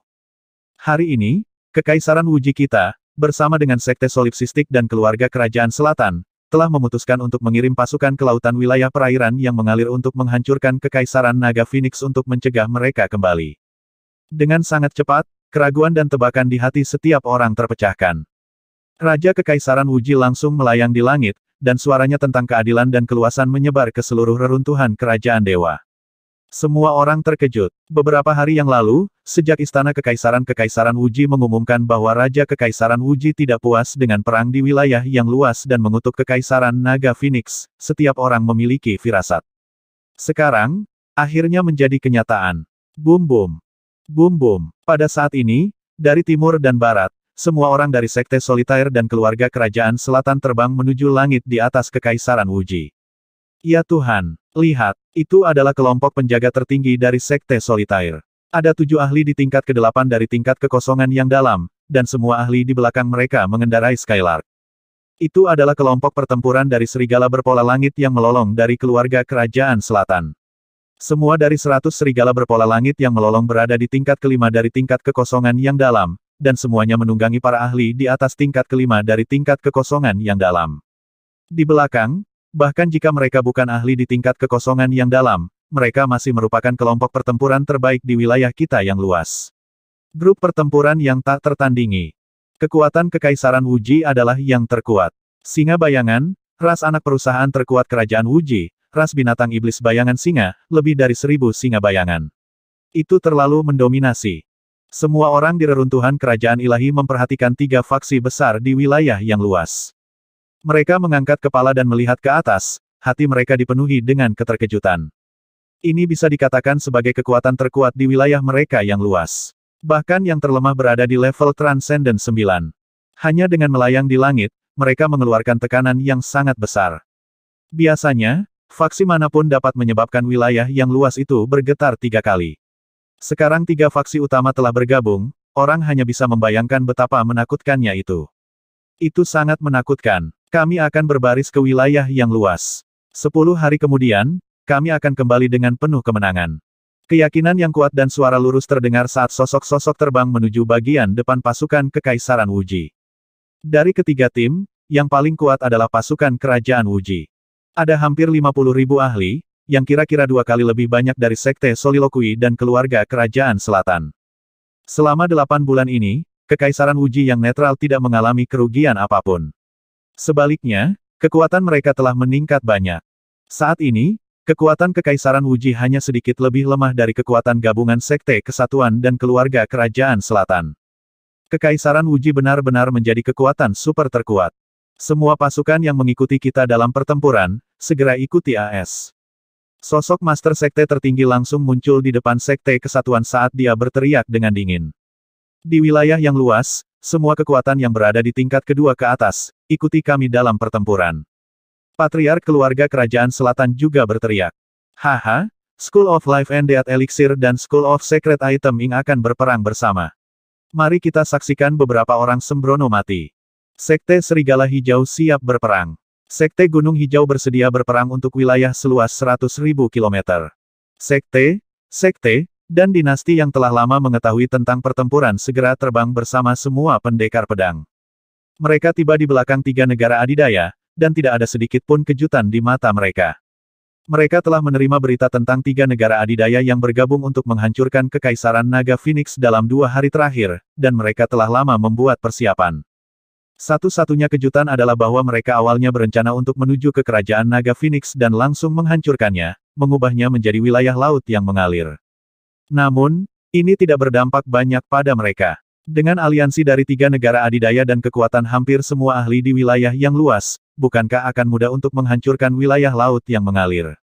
Hari ini, Kekaisaran Wuji kita, bersama dengan Sekte Solipsistik dan keluarga Kerajaan Selatan, telah memutuskan untuk mengirim pasukan ke lautan wilayah perairan yang mengalir untuk menghancurkan Kekaisaran Naga Phoenix untuk mencegah mereka kembali. Dengan sangat cepat, keraguan dan tebakan di hati setiap orang terpecahkan. Raja Kekaisaran Wuji langsung melayang di langit, dan suaranya tentang keadilan dan keluasan menyebar ke seluruh reruntuhan kerajaan dewa. Semua orang terkejut. Beberapa hari yang lalu, sejak Istana Kekaisaran Kekaisaran Wuji mengumumkan bahwa Raja Kekaisaran Wuji tidak puas dengan perang di wilayah yang luas dan mengutuk Kekaisaran Naga Phoenix, setiap orang memiliki firasat. Sekarang, akhirnya menjadi kenyataan. Bum bum. Bum bum. Pada saat ini, dari timur dan barat, semua orang dari Sekte Solitaire dan keluarga Kerajaan Selatan terbang menuju langit di atas Kekaisaran Wuji. Ya Tuhan, lihat, itu adalah kelompok penjaga tertinggi dari Sekte Solitaire. Ada tujuh ahli di tingkat ke-8 dari tingkat kekosongan yang dalam, dan semua ahli di belakang mereka mengendarai Skylark. Itu adalah kelompok pertempuran dari serigala berpola langit yang melolong dari keluarga kerajaan selatan. Semua dari seratus serigala berpola langit yang melolong berada di tingkat kelima dari tingkat kekosongan yang dalam, dan semuanya menunggangi para ahli di atas tingkat kelima dari tingkat kekosongan yang dalam. Di belakang, Bahkan jika mereka bukan ahli di tingkat kekosongan yang dalam, mereka masih merupakan kelompok pertempuran terbaik di wilayah kita yang luas. Grup pertempuran yang tak tertandingi. Kekuatan Kekaisaran Wuji adalah yang terkuat. Singa bayangan, ras anak perusahaan terkuat kerajaan Wuji, ras binatang iblis bayangan singa, lebih dari seribu singa bayangan. Itu terlalu mendominasi. Semua orang di reruntuhan kerajaan ilahi memperhatikan tiga faksi besar di wilayah yang luas. Mereka mengangkat kepala dan melihat ke atas, hati mereka dipenuhi dengan keterkejutan. Ini bisa dikatakan sebagai kekuatan terkuat di wilayah mereka yang luas. Bahkan yang terlemah berada di level Transcendent 9. Hanya dengan melayang di langit, mereka mengeluarkan tekanan yang sangat besar. Biasanya, faksi manapun dapat menyebabkan wilayah yang luas itu bergetar tiga kali. Sekarang tiga faksi utama telah bergabung, orang hanya bisa membayangkan betapa menakutkannya itu. Itu sangat menakutkan. Kami akan berbaris ke wilayah yang luas. Sepuluh hari kemudian, kami akan kembali dengan penuh kemenangan. Keyakinan yang kuat dan suara lurus terdengar saat sosok-sosok terbang menuju bagian depan pasukan Kekaisaran Wuji. Dari ketiga tim, yang paling kuat adalah pasukan Kerajaan Wuji. Ada hampir 50 ribu ahli, yang kira-kira dua kali lebih banyak dari Sekte Solilokui dan keluarga Kerajaan Selatan. Selama delapan bulan ini, Kekaisaran Wuji yang netral tidak mengalami kerugian apapun. Sebaliknya, kekuatan mereka telah meningkat banyak. Saat ini, kekuatan Kekaisaran Wuji hanya sedikit lebih lemah dari kekuatan gabungan Sekte Kesatuan dan Keluarga Kerajaan Selatan. Kekaisaran Wuji benar-benar menjadi kekuatan super terkuat. Semua pasukan yang mengikuti kita dalam pertempuran, segera ikuti AS. Sosok Master Sekte tertinggi langsung muncul di depan Sekte Kesatuan saat dia berteriak dengan dingin. Di wilayah yang luas, semua kekuatan yang berada di tingkat kedua ke atas, ikuti kami dalam pertempuran. Patriark keluarga kerajaan selatan juga berteriak. Haha, School of Life and Death Elixir dan School of Secret Item Ing akan berperang bersama. Mari kita saksikan beberapa orang sembrono mati. Sekte Serigala Hijau siap berperang. Sekte Gunung Hijau bersedia berperang untuk wilayah seluas 100.000 km. Sekte, sekte, dan dinasti yang telah lama mengetahui tentang pertempuran segera terbang bersama semua pendekar pedang. Mereka tiba di belakang tiga negara adidaya, dan tidak ada sedikit pun kejutan di mata mereka. Mereka telah menerima berita tentang tiga negara adidaya yang bergabung untuk menghancurkan Kekaisaran Naga Phoenix dalam dua hari terakhir, dan mereka telah lama membuat persiapan. Satu-satunya kejutan adalah bahwa mereka awalnya berencana untuk menuju ke kerajaan Naga Phoenix dan langsung menghancurkannya, mengubahnya menjadi wilayah laut yang mengalir. Namun, ini tidak berdampak banyak pada mereka. Dengan aliansi dari tiga negara adidaya dan kekuatan hampir semua ahli di wilayah yang luas, bukankah akan mudah untuk menghancurkan wilayah laut yang mengalir?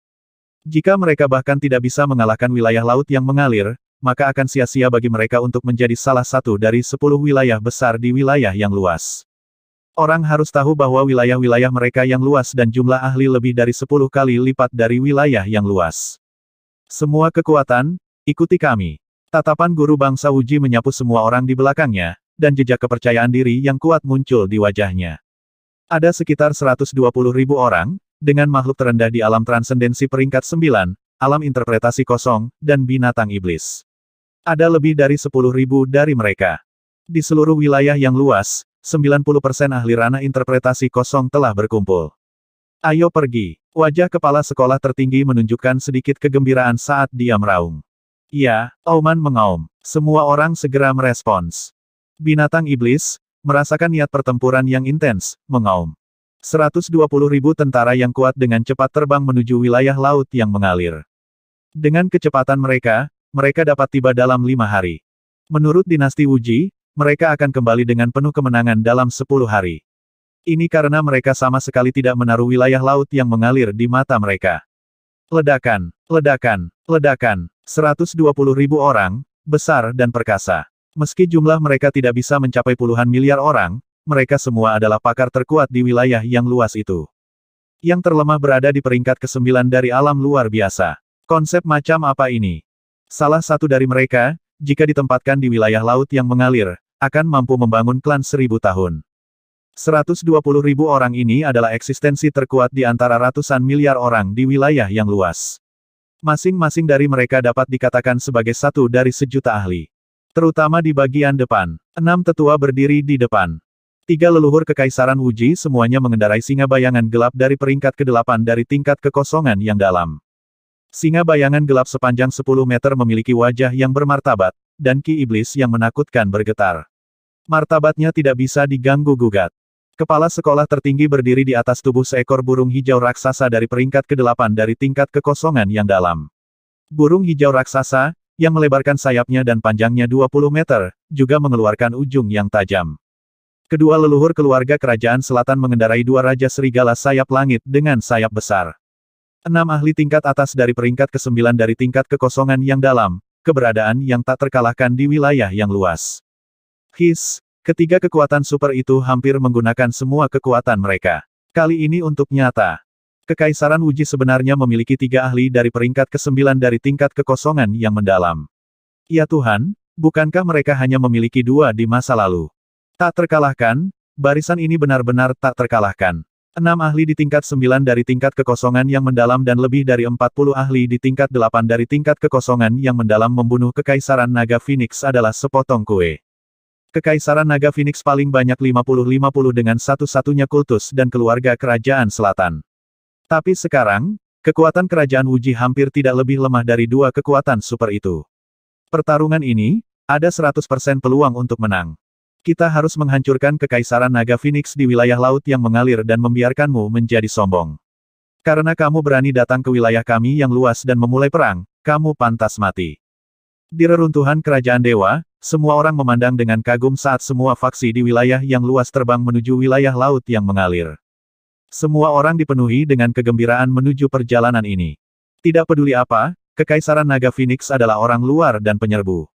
Jika mereka bahkan tidak bisa mengalahkan wilayah laut yang mengalir, maka akan sia-sia bagi mereka untuk menjadi salah satu dari sepuluh wilayah besar di wilayah yang luas. Orang harus tahu bahwa wilayah-wilayah mereka yang luas dan jumlah ahli lebih dari sepuluh kali lipat dari wilayah yang luas. Semua kekuatan, ikuti kami. Tatapan guru bangsa Uji menyapu semua orang di belakangnya, dan jejak kepercayaan diri yang kuat muncul di wajahnya. Ada sekitar 120 ribu orang, dengan makhluk terendah di alam transendensi peringkat 9, alam interpretasi kosong, dan binatang iblis. Ada lebih dari 10 ribu dari mereka. Di seluruh wilayah yang luas, 90% ahli ranah interpretasi kosong telah berkumpul. Ayo pergi. Wajah kepala sekolah tertinggi menunjukkan sedikit kegembiraan saat dia meraung. Iya, Auman mengaum. Semua orang segera merespons. Binatang iblis, merasakan niat pertempuran yang intens, mengaum. 120 ribu tentara yang kuat dengan cepat terbang menuju wilayah laut yang mengalir. Dengan kecepatan mereka, mereka dapat tiba dalam lima hari. Menurut dinasti Wuji, mereka akan kembali dengan penuh kemenangan dalam 10 hari. Ini karena mereka sama sekali tidak menaruh wilayah laut yang mengalir di mata mereka. Ledakan, ledakan, ledakan, 120 ribu orang, besar dan perkasa. Meski jumlah mereka tidak bisa mencapai puluhan miliar orang, mereka semua adalah pakar terkuat di wilayah yang luas itu. Yang terlemah berada di peringkat ke-9 dari alam luar biasa. Konsep macam apa ini? Salah satu dari mereka, jika ditempatkan di wilayah laut yang mengalir, akan mampu membangun klan seribu tahun. 120 ribu orang ini adalah eksistensi terkuat di antara ratusan miliar orang di wilayah yang luas. Masing-masing dari mereka dapat dikatakan sebagai satu dari sejuta ahli. Terutama di bagian depan. Enam tetua berdiri di depan. Tiga leluhur kekaisaran Wuji semuanya mengendarai singa bayangan gelap dari peringkat ke-8 dari tingkat kekosongan yang dalam. Singa bayangan gelap sepanjang 10 meter memiliki wajah yang bermartabat, dan ki iblis yang menakutkan bergetar. Martabatnya tidak bisa diganggu-gugat. Kepala sekolah tertinggi berdiri di atas tubuh seekor burung hijau raksasa dari peringkat ke-8 dari tingkat kekosongan yang dalam. Burung hijau raksasa, yang melebarkan sayapnya dan panjangnya 20 meter, juga mengeluarkan ujung yang tajam. Kedua leluhur keluarga kerajaan selatan mengendarai dua raja serigala sayap langit dengan sayap besar. Enam ahli tingkat atas dari peringkat ke-9 dari tingkat kekosongan yang dalam, keberadaan yang tak terkalahkan di wilayah yang luas. His, Ketiga kekuatan super itu hampir menggunakan semua kekuatan mereka. Kali ini untuk nyata. Kekaisaran Wuji sebenarnya memiliki tiga ahli dari peringkat ke-9 dari tingkat kekosongan yang mendalam. Ya Tuhan, bukankah mereka hanya memiliki dua di masa lalu? Tak terkalahkan, barisan ini benar-benar tak terkalahkan. Enam ahli di tingkat 9 dari tingkat kekosongan yang mendalam dan lebih dari 40 ahli di tingkat 8 dari tingkat kekosongan yang mendalam membunuh kekaisaran naga Phoenix adalah sepotong kue. Kekaisaran Naga Phoenix paling banyak 50-50 dengan satu-satunya kultus dan keluarga kerajaan selatan. Tapi sekarang, kekuatan kerajaan Wuji hampir tidak lebih lemah dari dua kekuatan super itu. Pertarungan ini, ada 100% peluang untuk menang. Kita harus menghancurkan Kekaisaran Naga Phoenix di wilayah laut yang mengalir dan membiarkanmu menjadi sombong. Karena kamu berani datang ke wilayah kami yang luas dan memulai perang, kamu pantas mati. Di reruntuhan kerajaan dewa, semua orang memandang dengan kagum saat semua faksi di wilayah yang luas terbang menuju wilayah laut yang mengalir. Semua orang dipenuhi dengan kegembiraan menuju perjalanan ini. Tidak peduli apa, Kekaisaran Naga Phoenix adalah orang luar dan penyerbu.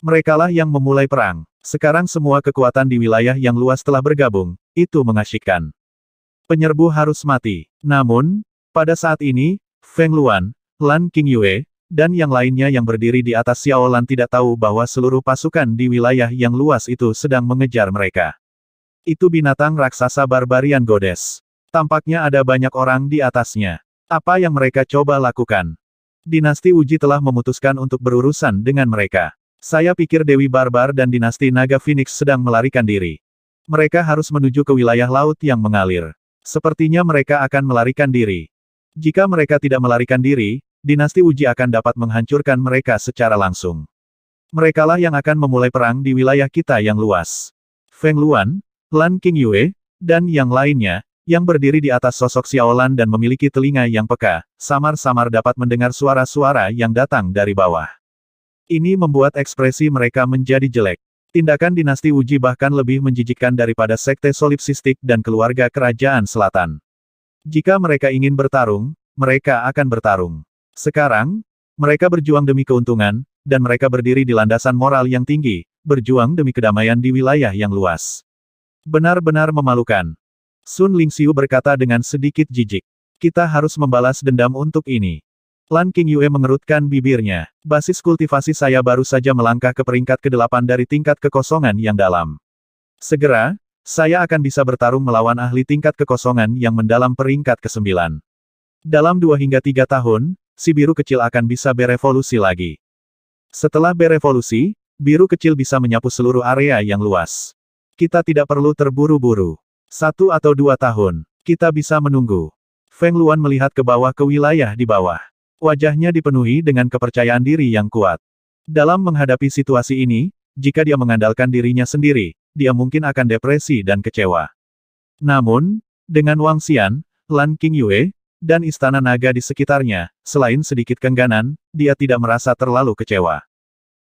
Merekalah yang memulai perang. Sekarang semua kekuatan di wilayah yang luas telah bergabung, itu mengasyikkan. Penyerbu harus mati. Namun, pada saat ini, Feng Luan, Lan King Yue, dan yang lainnya yang berdiri di atas Xiaolan tidak tahu bahwa seluruh pasukan di wilayah yang luas itu sedang mengejar mereka. Itu binatang raksasa barbarian godes. Tampaknya ada banyak orang di atasnya. Apa yang mereka coba lakukan? Dinasti Uji telah memutuskan untuk berurusan dengan mereka. Saya pikir Dewi Barbar dan dinasti Naga Phoenix sedang melarikan diri. Mereka harus menuju ke wilayah laut yang mengalir. Sepertinya mereka akan melarikan diri. Jika mereka tidak melarikan diri, dinasti Wuji akan dapat menghancurkan mereka secara langsung. Merekalah yang akan memulai perang di wilayah kita yang luas. Feng Luan, Lan King Yue, dan yang lainnya, yang berdiri di atas sosok Xiaolan dan memiliki telinga yang peka, samar-samar dapat mendengar suara-suara yang datang dari bawah. Ini membuat ekspresi mereka menjadi jelek. Tindakan dinasti Wuji bahkan lebih menjijikkan daripada sekte solipsistik dan keluarga kerajaan selatan. Jika mereka ingin bertarung, mereka akan bertarung. Sekarang, mereka berjuang demi keuntungan, dan mereka berdiri di landasan moral yang tinggi, berjuang demi kedamaian di wilayah yang luas. Benar-benar memalukan. Sun Ling Lingxiu berkata dengan sedikit jijik. Kita harus membalas dendam untuk ini. Lan King Yue mengerutkan bibirnya. Basis kultivasi saya baru saja melangkah ke peringkat ke-8 dari tingkat kekosongan yang dalam. Segera, saya akan bisa bertarung melawan ahli tingkat kekosongan yang mendalam peringkat ke-9. Dalam dua hingga tiga tahun, si biru kecil akan bisa berevolusi lagi. Setelah berevolusi, biru kecil bisa menyapu seluruh area yang luas. Kita tidak perlu terburu-buru. Satu atau dua tahun, kita bisa menunggu. Feng Luan melihat ke bawah ke wilayah di bawah. Wajahnya dipenuhi dengan kepercayaan diri yang kuat. Dalam menghadapi situasi ini, jika dia mengandalkan dirinya sendiri, dia mungkin akan depresi dan kecewa. Namun, dengan Wang Xian, Lan Yue dan istana naga di sekitarnya, selain sedikit kengganan, dia tidak merasa terlalu kecewa.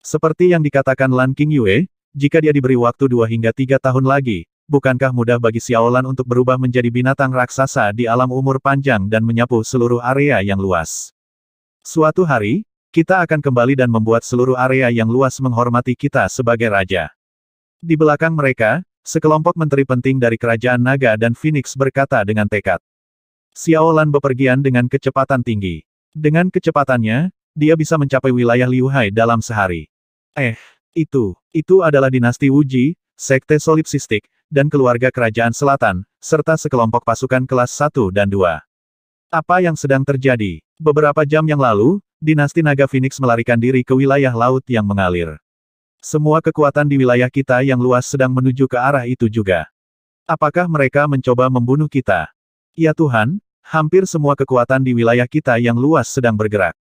Seperti yang dikatakan Lan King Yue, jika dia diberi waktu dua hingga tiga tahun lagi, bukankah mudah bagi Xiaolan untuk berubah menjadi binatang raksasa di alam umur panjang dan menyapu seluruh area yang luas? Suatu hari, kita akan kembali dan membuat seluruh area yang luas menghormati kita sebagai raja. Di belakang mereka, sekelompok menteri penting dari kerajaan naga dan Phoenix berkata dengan tekad. Xiao Lan bepergian dengan kecepatan tinggi. Dengan kecepatannya, dia bisa mencapai wilayah Liu Hai dalam sehari. Eh, itu, itu adalah dinasti Wuji, sekte solipsistik, dan keluarga kerajaan selatan, serta sekelompok pasukan kelas 1 dan 2. Apa yang sedang terjadi? Beberapa jam yang lalu, dinasti Naga Phoenix melarikan diri ke wilayah laut yang mengalir. Semua kekuatan di wilayah kita yang luas sedang menuju ke arah itu juga. Apakah mereka mencoba membunuh kita? Ya Tuhan, hampir semua kekuatan di wilayah kita yang luas sedang bergerak.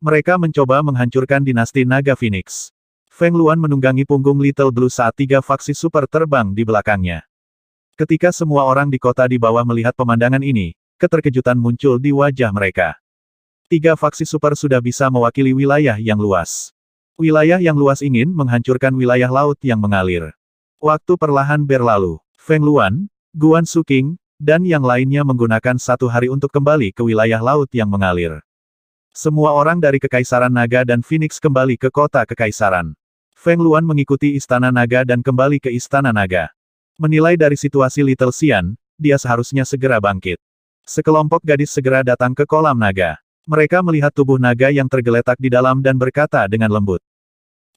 Mereka mencoba menghancurkan dinasti Naga Phoenix. Feng Luan menunggangi punggung Little Blue saat tiga faksi super terbang di belakangnya. Ketika semua orang di kota di bawah melihat pemandangan ini, keterkejutan muncul di wajah mereka. Tiga faksi super sudah bisa mewakili wilayah yang luas. Wilayah yang luas ingin menghancurkan wilayah laut yang mengalir. Waktu perlahan berlalu. Feng Luan, Guan Suking, dan yang lainnya menggunakan satu hari untuk kembali ke wilayah laut yang mengalir. Semua orang dari Kekaisaran Naga dan Phoenix kembali ke kota Kekaisaran. Feng Luan mengikuti Istana Naga dan kembali ke Istana Naga. Menilai dari situasi Little Xian, dia seharusnya segera bangkit. Sekelompok gadis segera datang ke kolam naga. Mereka melihat tubuh naga yang tergeletak di dalam dan berkata dengan lembut.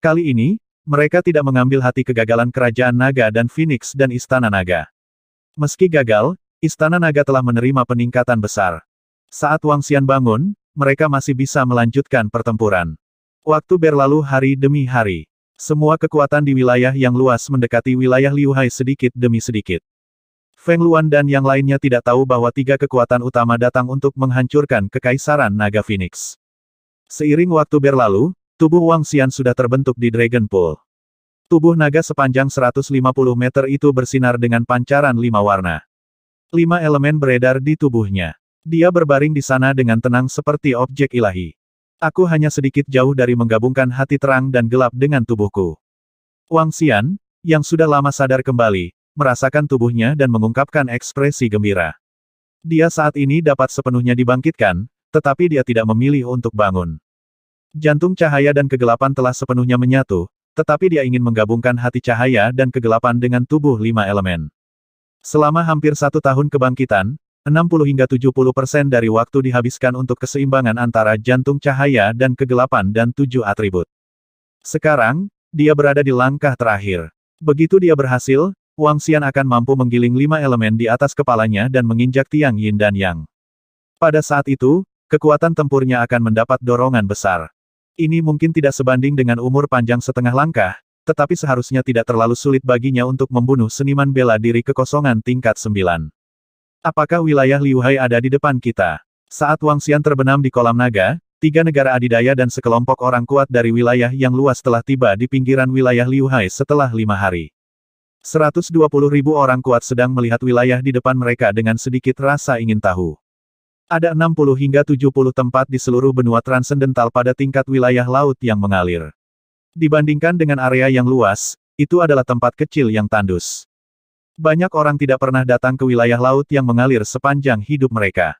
Kali ini, mereka tidak mengambil hati kegagalan kerajaan naga dan Phoenix dan istana naga. Meski gagal, Istana Naga telah menerima peningkatan besar. Saat Wang Xian bangun, mereka masih bisa melanjutkan pertempuran. Waktu berlalu hari demi hari. Semua kekuatan di wilayah yang luas mendekati wilayah Liu Hai sedikit demi sedikit. Feng Luan dan yang lainnya tidak tahu bahwa tiga kekuatan utama datang untuk menghancurkan kekaisaran Naga Phoenix. Seiring waktu berlalu, tubuh Wang Xian sudah terbentuk di Dragon Pool. Tubuh naga sepanjang 150 meter itu bersinar dengan pancaran lima warna. Lima elemen beredar di tubuhnya. Dia berbaring di sana dengan tenang seperti objek ilahi. Aku hanya sedikit jauh dari menggabungkan hati terang dan gelap dengan tubuhku. Wang Xian, yang sudah lama sadar kembali, merasakan tubuhnya dan mengungkapkan ekspresi gembira. Dia saat ini dapat sepenuhnya dibangkitkan, tetapi dia tidak memilih untuk bangun. Jantung cahaya dan kegelapan telah sepenuhnya menyatu, tetapi dia ingin menggabungkan hati cahaya dan kegelapan dengan tubuh lima elemen. Selama hampir satu tahun kebangkitan, 60 hingga 70 persen dari waktu dihabiskan untuk keseimbangan antara jantung cahaya dan kegelapan dan tujuh atribut. Sekarang, dia berada di langkah terakhir. Begitu dia berhasil, Wang Xian akan mampu menggiling lima elemen di atas kepalanya dan menginjak tiang yin dan yang. Pada saat itu, kekuatan tempurnya akan mendapat dorongan besar. Ini mungkin tidak sebanding dengan umur panjang setengah langkah, tetapi seharusnya tidak terlalu sulit baginya untuk membunuh seniman bela diri kekosongan tingkat 9. Apakah wilayah Liuhai ada di depan kita? Saat Wang Xian terbenam di kolam naga, tiga negara adidaya dan sekelompok orang kuat dari wilayah yang luas telah tiba di pinggiran wilayah Liuhai setelah lima hari. 120 ribu orang kuat sedang melihat wilayah di depan mereka dengan sedikit rasa ingin tahu. Ada 60 hingga 70 tempat di seluruh benua transendental pada tingkat wilayah laut yang mengalir. Dibandingkan dengan area yang luas, itu adalah tempat kecil yang tandus. Banyak orang tidak pernah datang ke wilayah laut yang mengalir sepanjang hidup mereka.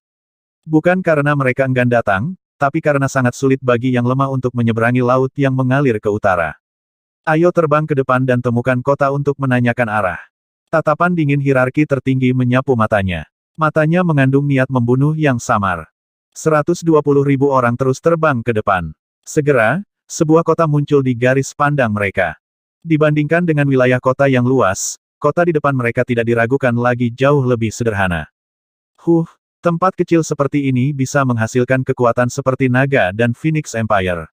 Bukan karena mereka enggan datang, tapi karena sangat sulit bagi yang lemah untuk menyeberangi laut yang mengalir ke utara. Ayo terbang ke depan dan temukan kota untuk menanyakan arah. Tatapan dingin hierarki tertinggi menyapu matanya. Matanya mengandung niat membunuh yang samar. 120 ribu orang terus terbang ke depan. Segera, sebuah kota muncul di garis pandang mereka. Dibandingkan dengan wilayah kota yang luas, kota di depan mereka tidak diragukan lagi jauh lebih sederhana. Huh, tempat kecil seperti ini bisa menghasilkan kekuatan seperti naga dan Phoenix Empire.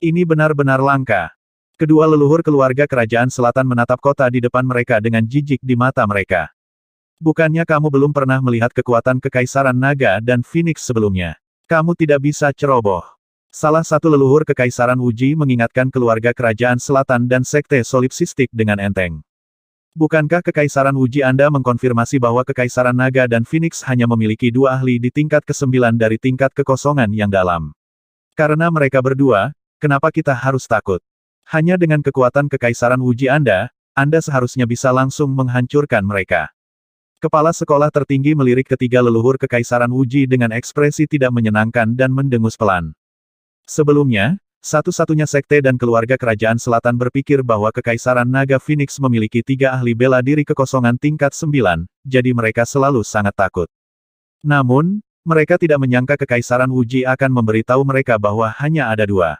Ini benar-benar langka. Kedua leluhur keluarga kerajaan selatan menatap kota di depan mereka dengan jijik di mata mereka. Bukannya kamu belum pernah melihat kekuatan kekaisaran naga dan Phoenix sebelumnya. Kamu tidak bisa ceroboh. Salah satu leluhur kekaisaran Wuji mengingatkan keluarga kerajaan selatan dan sekte solipsistik dengan enteng. Bukankah kekaisaran Wuji Anda mengkonfirmasi bahwa kekaisaran naga dan Phoenix hanya memiliki dua ahli di tingkat ke-9 dari tingkat kekosongan yang dalam? Karena mereka berdua, kenapa kita harus takut? Hanya dengan kekuatan kekaisaran Wuji Anda, Anda seharusnya bisa langsung menghancurkan mereka. Kepala sekolah tertinggi melirik ketiga leluhur kekaisaran Wuji dengan ekspresi tidak menyenangkan dan mendengus pelan. Sebelumnya, satu-satunya sekte dan keluarga kerajaan selatan berpikir bahwa Kekaisaran Naga Phoenix memiliki tiga ahli bela diri kekosongan tingkat sembilan, jadi mereka selalu sangat takut. Namun, mereka tidak menyangka Kekaisaran Wuji akan memberitahu mereka bahwa hanya ada dua.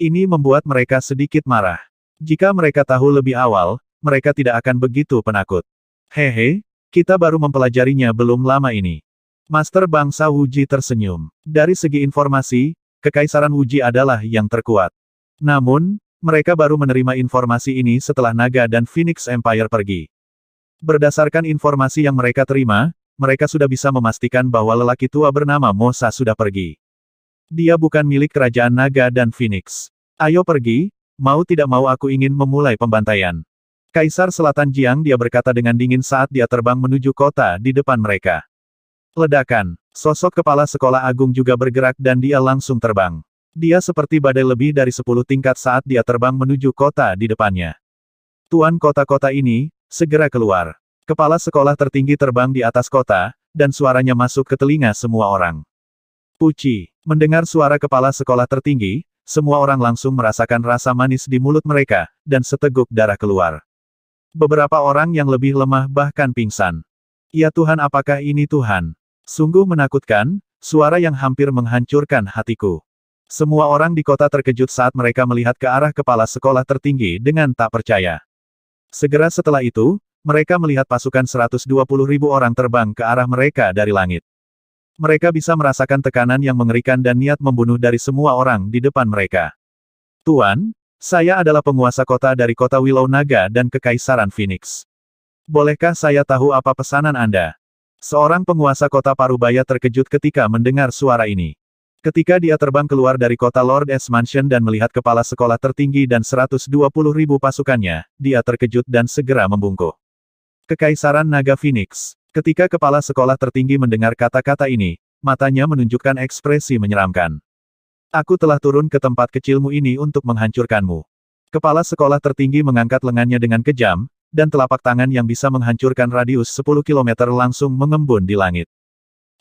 Ini membuat mereka sedikit marah. Jika mereka tahu lebih awal, mereka tidak akan begitu penakut. Hehe, kita baru mempelajarinya belum lama ini. Master Bangsa Wuji tersenyum. Dari segi informasi, Kekaisaran Wuji adalah yang terkuat. Namun, mereka baru menerima informasi ini setelah Naga dan Phoenix Empire pergi. Berdasarkan informasi yang mereka terima, mereka sudah bisa memastikan bahwa lelaki tua bernama Mosa sudah pergi. Dia bukan milik kerajaan Naga dan Phoenix. Ayo pergi, mau tidak mau aku ingin memulai pembantaian. Kaisar Selatan Jiang dia berkata dengan dingin saat dia terbang menuju kota di depan mereka. Ledakan. Sosok kepala sekolah agung juga bergerak dan dia langsung terbang. Dia seperti badai lebih dari sepuluh tingkat saat dia terbang menuju kota di depannya. Tuan kota-kota ini, segera keluar. Kepala sekolah tertinggi terbang di atas kota, dan suaranya masuk ke telinga semua orang. Puci, mendengar suara kepala sekolah tertinggi, semua orang langsung merasakan rasa manis di mulut mereka, dan seteguk darah keluar. Beberapa orang yang lebih lemah bahkan pingsan. Ya Tuhan apakah ini Tuhan? Sungguh menakutkan, suara yang hampir menghancurkan hatiku. Semua orang di kota terkejut saat mereka melihat ke arah kepala sekolah tertinggi dengan tak percaya. Segera setelah itu, mereka melihat pasukan 120 ribu orang terbang ke arah mereka dari langit. Mereka bisa merasakan tekanan yang mengerikan dan niat membunuh dari semua orang di depan mereka. Tuan, saya adalah penguasa kota dari kota Willow Naga dan Kekaisaran Phoenix. Bolehkah saya tahu apa pesanan Anda? Seorang penguasa kota Parubaya terkejut ketika mendengar suara ini. Ketika dia terbang keluar dari kota Lord S. Mansion dan melihat kepala sekolah tertinggi dan 120 ribu pasukannya, dia terkejut dan segera membungkuk. Kekaisaran Naga Phoenix. Ketika kepala sekolah tertinggi mendengar kata-kata ini, matanya menunjukkan ekspresi menyeramkan. Aku telah turun ke tempat kecilmu ini untuk menghancurkanmu. Kepala sekolah tertinggi mengangkat lengannya dengan kejam, dan telapak tangan yang bisa menghancurkan radius 10 km langsung mengembun di langit.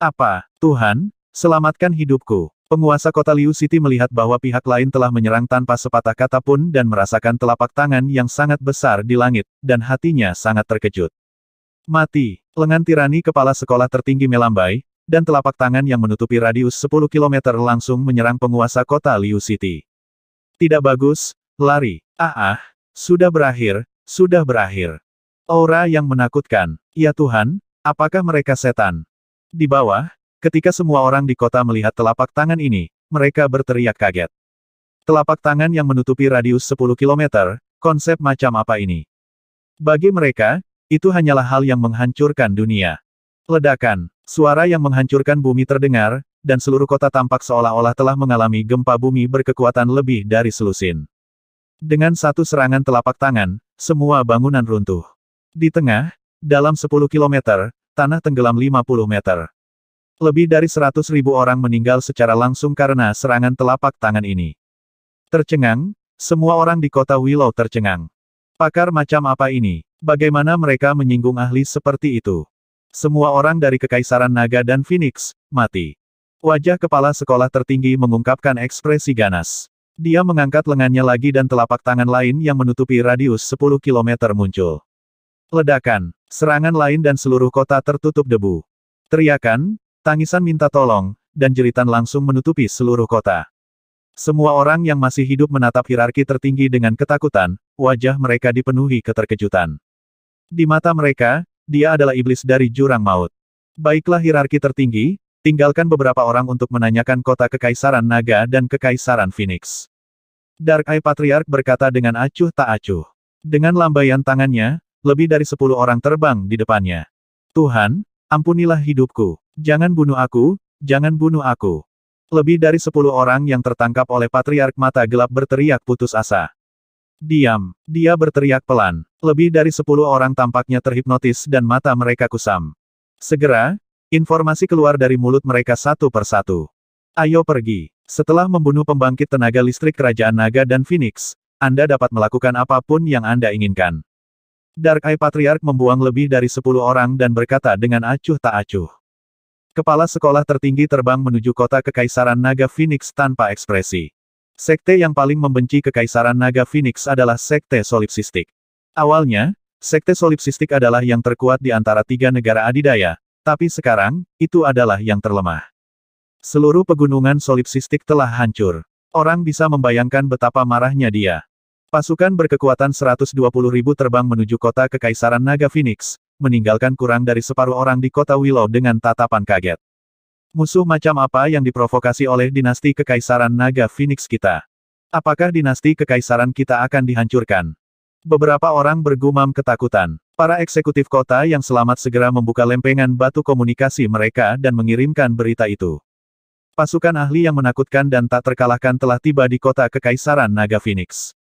Apa, Tuhan, selamatkan hidupku. Penguasa kota Liu City melihat bahwa pihak lain telah menyerang tanpa sepatah kata pun dan merasakan telapak tangan yang sangat besar di langit, dan hatinya sangat terkejut. Mati, lengan tirani kepala sekolah tertinggi melambai, dan telapak tangan yang menutupi radius 10 km langsung menyerang penguasa kota Liu City. Tidak bagus, lari. Ah ah, sudah berakhir, sudah berakhir. Aura yang menakutkan. Ya Tuhan, apakah mereka setan? Di bawah, ketika semua orang di kota melihat telapak tangan ini, mereka berteriak kaget. Telapak tangan yang menutupi radius 10 km, konsep macam apa ini? Bagi mereka, itu hanyalah hal yang menghancurkan dunia. Ledakan, suara yang menghancurkan bumi terdengar, dan seluruh kota tampak seolah-olah telah mengalami gempa bumi berkekuatan lebih dari selusin. Dengan satu serangan telapak tangan, semua bangunan runtuh. Di tengah, dalam 10 km, tanah tenggelam 50 meter. Lebih dari 100 ribu orang meninggal secara langsung karena serangan telapak tangan ini. Tercengang, semua orang di kota Willow tercengang. Pakar macam apa ini? Bagaimana mereka menyinggung ahli seperti itu? Semua orang dari Kekaisaran Naga dan Phoenix, mati. Wajah kepala sekolah tertinggi mengungkapkan ekspresi ganas. Dia mengangkat lengannya lagi dan telapak tangan lain yang menutupi radius 10 km muncul. Ledakan, serangan lain dan seluruh kota tertutup debu. Teriakan, tangisan minta tolong, dan jeritan langsung menutupi seluruh kota. Semua orang yang masih hidup menatap hierarki tertinggi dengan ketakutan, wajah mereka dipenuhi keterkejutan. Di mata mereka, dia adalah iblis dari jurang maut. Baiklah hierarki tertinggi, Tinggalkan beberapa orang untuk menanyakan kota Kekaisaran Naga dan Kekaisaran Phoenix. Dark Eye Patriarch berkata dengan acuh tak acuh. Dengan lambaian tangannya, lebih dari sepuluh orang terbang di depannya. Tuhan, ampunilah hidupku. Jangan bunuh aku, jangan bunuh aku. Lebih dari sepuluh orang yang tertangkap oleh Patriark Mata Gelap berteriak putus asa. Diam, dia berteriak pelan. Lebih dari sepuluh orang tampaknya terhipnotis dan mata mereka kusam. Segera, Informasi keluar dari mulut mereka satu persatu. Ayo pergi. Setelah membunuh pembangkit tenaga listrik Kerajaan Naga dan Phoenix, Anda dapat melakukan apapun yang Anda inginkan. Dark Eye Patriarch membuang lebih dari sepuluh orang dan berkata dengan acuh tak acuh. Kepala sekolah tertinggi terbang menuju kota Kekaisaran Naga Phoenix tanpa ekspresi. Sekte yang paling membenci Kekaisaran Naga Phoenix adalah Sekte Solipsistik. Awalnya, Sekte Solipsistik adalah yang terkuat di antara tiga negara adidaya, tapi sekarang, itu adalah yang terlemah. Seluruh pegunungan solipsistik telah hancur. Orang bisa membayangkan betapa marahnya dia. Pasukan berkekuatan 120 ribu terbang menuju kota Kekaisaran Naga Phoenix, meninggalkan kurang dari separuh orang di kota Willow dengan tatapan kaget. Musuh macam apa yang diprovokasi oleh dinasti Kekaisaran Naga Phoenix kita? Apakah dinasti Kekaisaran kita akan dihancurkan? Beberapa orang bergumam ketakutan. Para eksekutif kota yang selamat segera membuka lempengan batu komunikasi mereka dan mengirimkan berita itu. Pasukan ahli yang menakutkan dan tak terkalahkan telah tiba di kota Kekaisaran Naga Phoenix.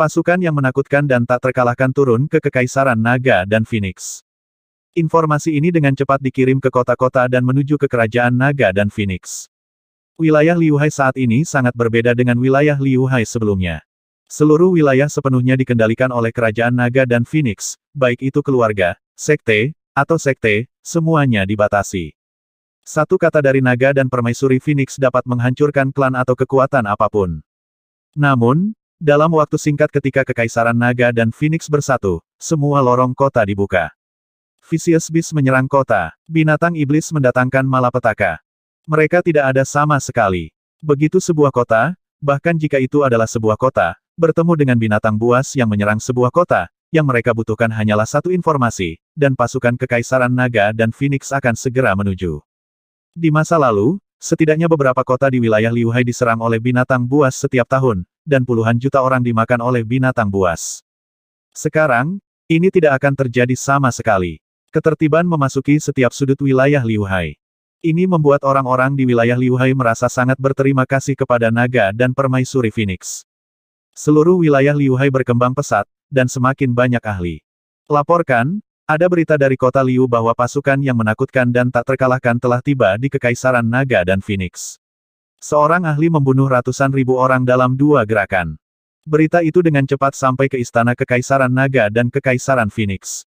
Pasukan yang menakutkan dan tak terkalahkan turun ke Kekaisaran Naga dan Phoenix. Informasi ini dengan cepat dikirim ke kota-kota dan menuju ke Kerajaan Naga dan Phoenix. Wilayah Liuhai saat ini sangat berbeda dengan wilayah Liuhai sebelumnya. Seluruh wilayah sepenuhnya dikendalikan oleh kerajaan naga dan Phoenix, baik itu keluarga, sekte, atau sekte, semuanya dibatasi. Satu kata dari naga dan permaisuri Phoenix dapat menghancurkan klan atau kekuatan apapun. Namun, dalam waktu singkat ketika kekaisaran naga dan Phoenix bersatu, semua lorong kota dibuka. Vicious bis menyerang kota, binatang iblis mendatangkan malapetaka. Mereka tidak ada sama sekali. Begitu sebuah kota, bahkan jika itu adalah sebuah kota, bertemu dengan binatang buas yang menyerang sebuah kota, yang mereka butuhkan hanyalah satu informasi, dan pasukan Kekaisaran Naga dan Phoenix akan segera menuju. Di masa lalu, setidaknya beberapa kota di wilayah Liuhai diserang oleh binatang buas setiap tahun, dan puluhan juta orang dimakan oleh binatang buas. Sekarang, ini tidak akan terjadi sama sekali. Ketertiban memasuki setiap sudut wilayah Liuhai. Ini membuat orang-orang di wilayah Liuhai merasa sangat berterima kasih kepada naga dan permaisuri Phoenix. Seluruh wilayah Liuhai berkembang pesat, dan semakin banyak ahli. Laporkan, ada berita dari kota Liu bahwa pasukan yang menakutkan dan tak terkalahkan telah tiba di Kekaisaran Naga dan Phoenix. Seorang ahli membunuh ratusan ribu orang dalam dua gerakan. Berita itu dengan cepat sampai ke istana Kekaisaran Naga dan Kekaisaran Phoenix.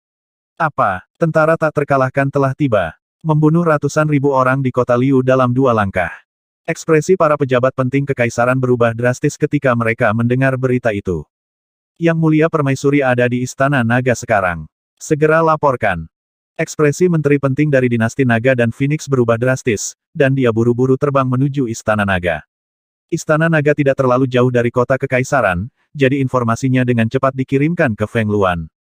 Apa, tentara tak terkalahkan telah tiba, membunuh ratusan ribu orang di kota Liu dalam dua langkah. Ekspresi para pejabat penting kekaisaran berubah drastis ketika mereka mendengar berita itu. Yang Mulia Permaisuri ada di Istana Naga sekarang. Segera laporkan. Ekspresi menteri penting dari dinasti Naga dan Phoenix berubah drastis, dan dia buru-buru terbang menuju Istana Naga. Istana Naga tidak terlalu jauh dari kota kekaisaran, jadi informasinya dengan cepat dikirimkan ke Feng Luan.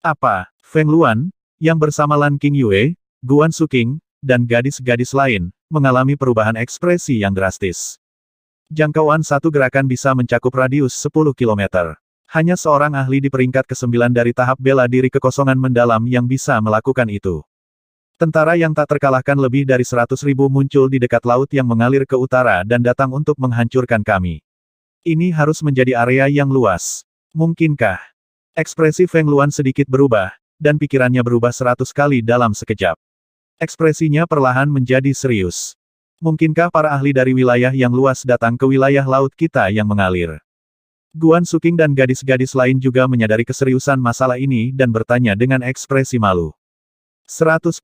Apa, Feng Luan, yang bersama Lan King Yue, Guan Suking, dan gadis-gadis lain, mengalami perubahan ekspresi yang drastis. Jangkauan satu gerakan bisa mencakup radius 10 km. Hanya seorang ahli di peringkat ke-9 dari tahap bela diri kekosongan mendalam yang bisa melakukan itu. Tentara yang tak terkalahkan lebih dari 100 ribu muncul di dekat laut yang mengalir ke utara dan datang untuk menghancurkan kami. Ini harus menjadi area yang luas. Mungkinkah? Ekspresi Feng Luan sedikit berubah, dan pikirannya berubah seratus kali dalam sekejap. Ekspresinya perlahan menjadi serius. Mungkinkah para ahli dari wilayah yang luas datang ke wilayah laut kita yang mengalir? Guan Suking dan gadis-gadis lain juga menyadari keseriusan masalah ini dan bertanya dengan ekspresi malu. 100%.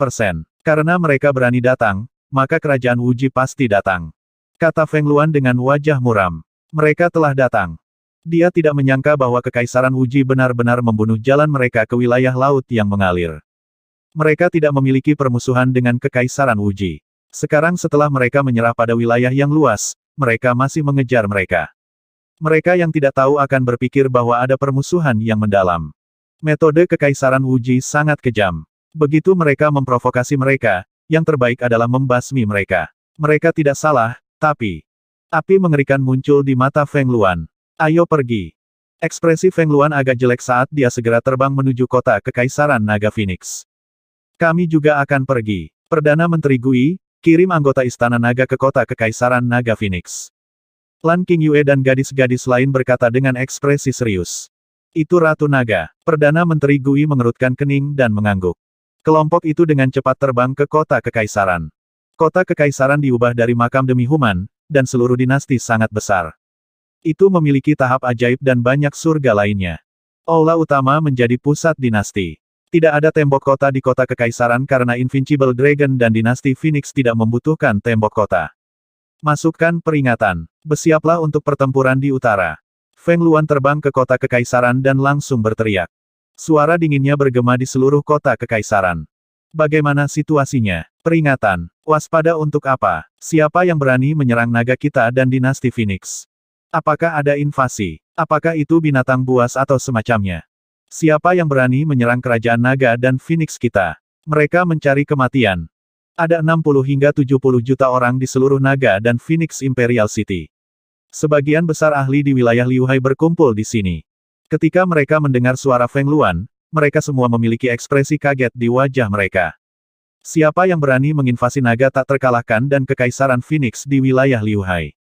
Karena mereka berani datang, maka kerajaan Wuji pasti datang. Kata Feng Luan dengan wajah muram. Mereka telah datang. Dia tidak menyangka bahwa Kekaisaran Wuji benar-benar membunuh jalan mereka ke wilayah laut yang mengalir. Mereka tidak memiliki permusuhan dengan Kekaisaran Wuji. Sekarang setelah mereka menyerah pada wilayah yang luas, mereka masih mengejar mereka. Mereka yang tidak tahu akan berpikir bahwa ada permusuhan yang mendalam. Metode Kekaisaran Wuji sangat kejam. Begitu mereka memprovokasi mereka, yang terbaik adalah membasmi mereka. Mereka tidak salah, tapi... Api mengerikan muncul di mata Feng Luan. Ayo pergi. Ekspresi Feng Luan agak jelek saat dia segera terbang menuju kota Kekaisaran Naga Phoenix. Kami juga akan pergi. Perdana Menteri Gui, kirim anggota Istana Naga ke kota Kekaisaran Naga Phoenix. Lan King Yue dan gadis-gadis lain berkata dengan ekspresi serius. Itu Ratu Naga. Perdana Menteri Gui mengerutkan kening dan mengangguk. Kelompok itu dengan cepat terbang ke kota Kekaisaran. Kota Kekaisaran diubah dari makam demi human, dan seluruh dinasti sangat besar. Itu memiliki tahap ajaib dan banyak surga lainnya. Ola utama menjadi pusat dinasti. Tidak ada tembok kota di kota kekaisaran karena Invincible Dragon dan dinasti Phoenix tidak membutuhkan tembok kota. Masukkan peringatan. Bersiaplah untuk pertempuran di utara. Feng Luan terbang ke kota kekaisaran dan langsung berteriak. Suara dinginnya bergema di seluruh kota kekaisaran. Bagaimana situasinya? Peringatan. Waspada untuk apa? Siapa yang berani menyerang naga kita dan dinasti Phoenix? Apakah ada invasi? Apakah itu binatang buas atau semacamnya? Siapa yang berani menyerang kerajaan naga dan Phoenix kita? Mereka mencari kematian. Ada 60 hingga 70 juta orang di seluruh naga dan Phoenix Imperial City. Sebagian besar ahli di wilayah Liuhai berkumpul di sini. Ketika mereka mendengar suara Feng Luan, mereka semua memiliki ekspresi kaget di wajah mereka. Siapa yang berani menginvasi naga tak terkalahkan dan kekaisaran Phoenix di wilayah Liuhai?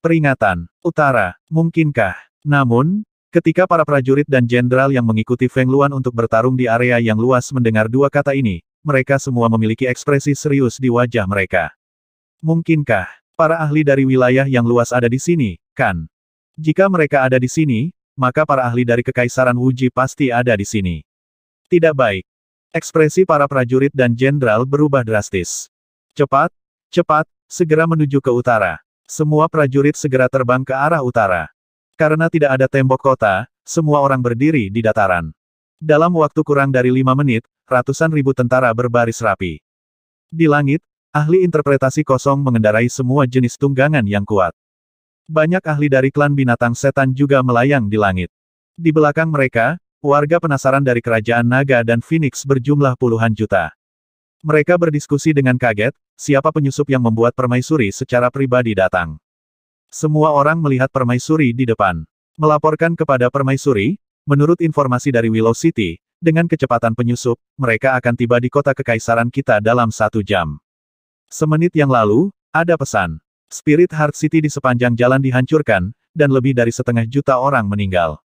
Peringatan, utara, mungkinkah? Namun, Ketika para prajurit dan jenderal yang mengikuti Feng Luan untuk bertarung di area yang luas mendengar dua kata ini, mereka semua memiliki ekspresi serius di wajah mereka. Mungkinkah para ahli dari wilayah yang luas ada di sini, kan? Jika mereka ada di sini, maka para ahli dari Kekaisaran Wuji pasti ada di sini. Tidak baik. Ekspresi para prajurit dan jenderal berubah drastis. Cepat, cepat, segera menuju ke utara. Semua prajurit segera terbang ke arah utara. Karena tidak ada tembok kota, semua orang berdiri di dataran. Dalam waktu kurang dari lima menit, ratusan ribu tentara berbaris rapi. Di langit, ahli interpretasi kosong mengendarai semua jenis tunggangan yang kuat. Banyak ahli dari klan binatang setan juga melayang di langit. Di belakang mereka, warga penasaran dari kerajaan naga dan phoenix berjumlah puluhan juta. Mereka berdiskusi dengan kaget, siapa penyusup yang membuat permaisuri secara pribadi datang. Semua orang melihat permaisuri di depan. Melaporkan kepada permaisuri, menurut informasi dari Willow City, dengan kecepatan penyusup, mereka akan tiba di kota kekaisaran kita dalam satu jam. Semenit yang lalu, ada pesan. Spirit Heart City di sepanjang jalan dihancurkan, dan lebih dari setengah juta orang meninggal.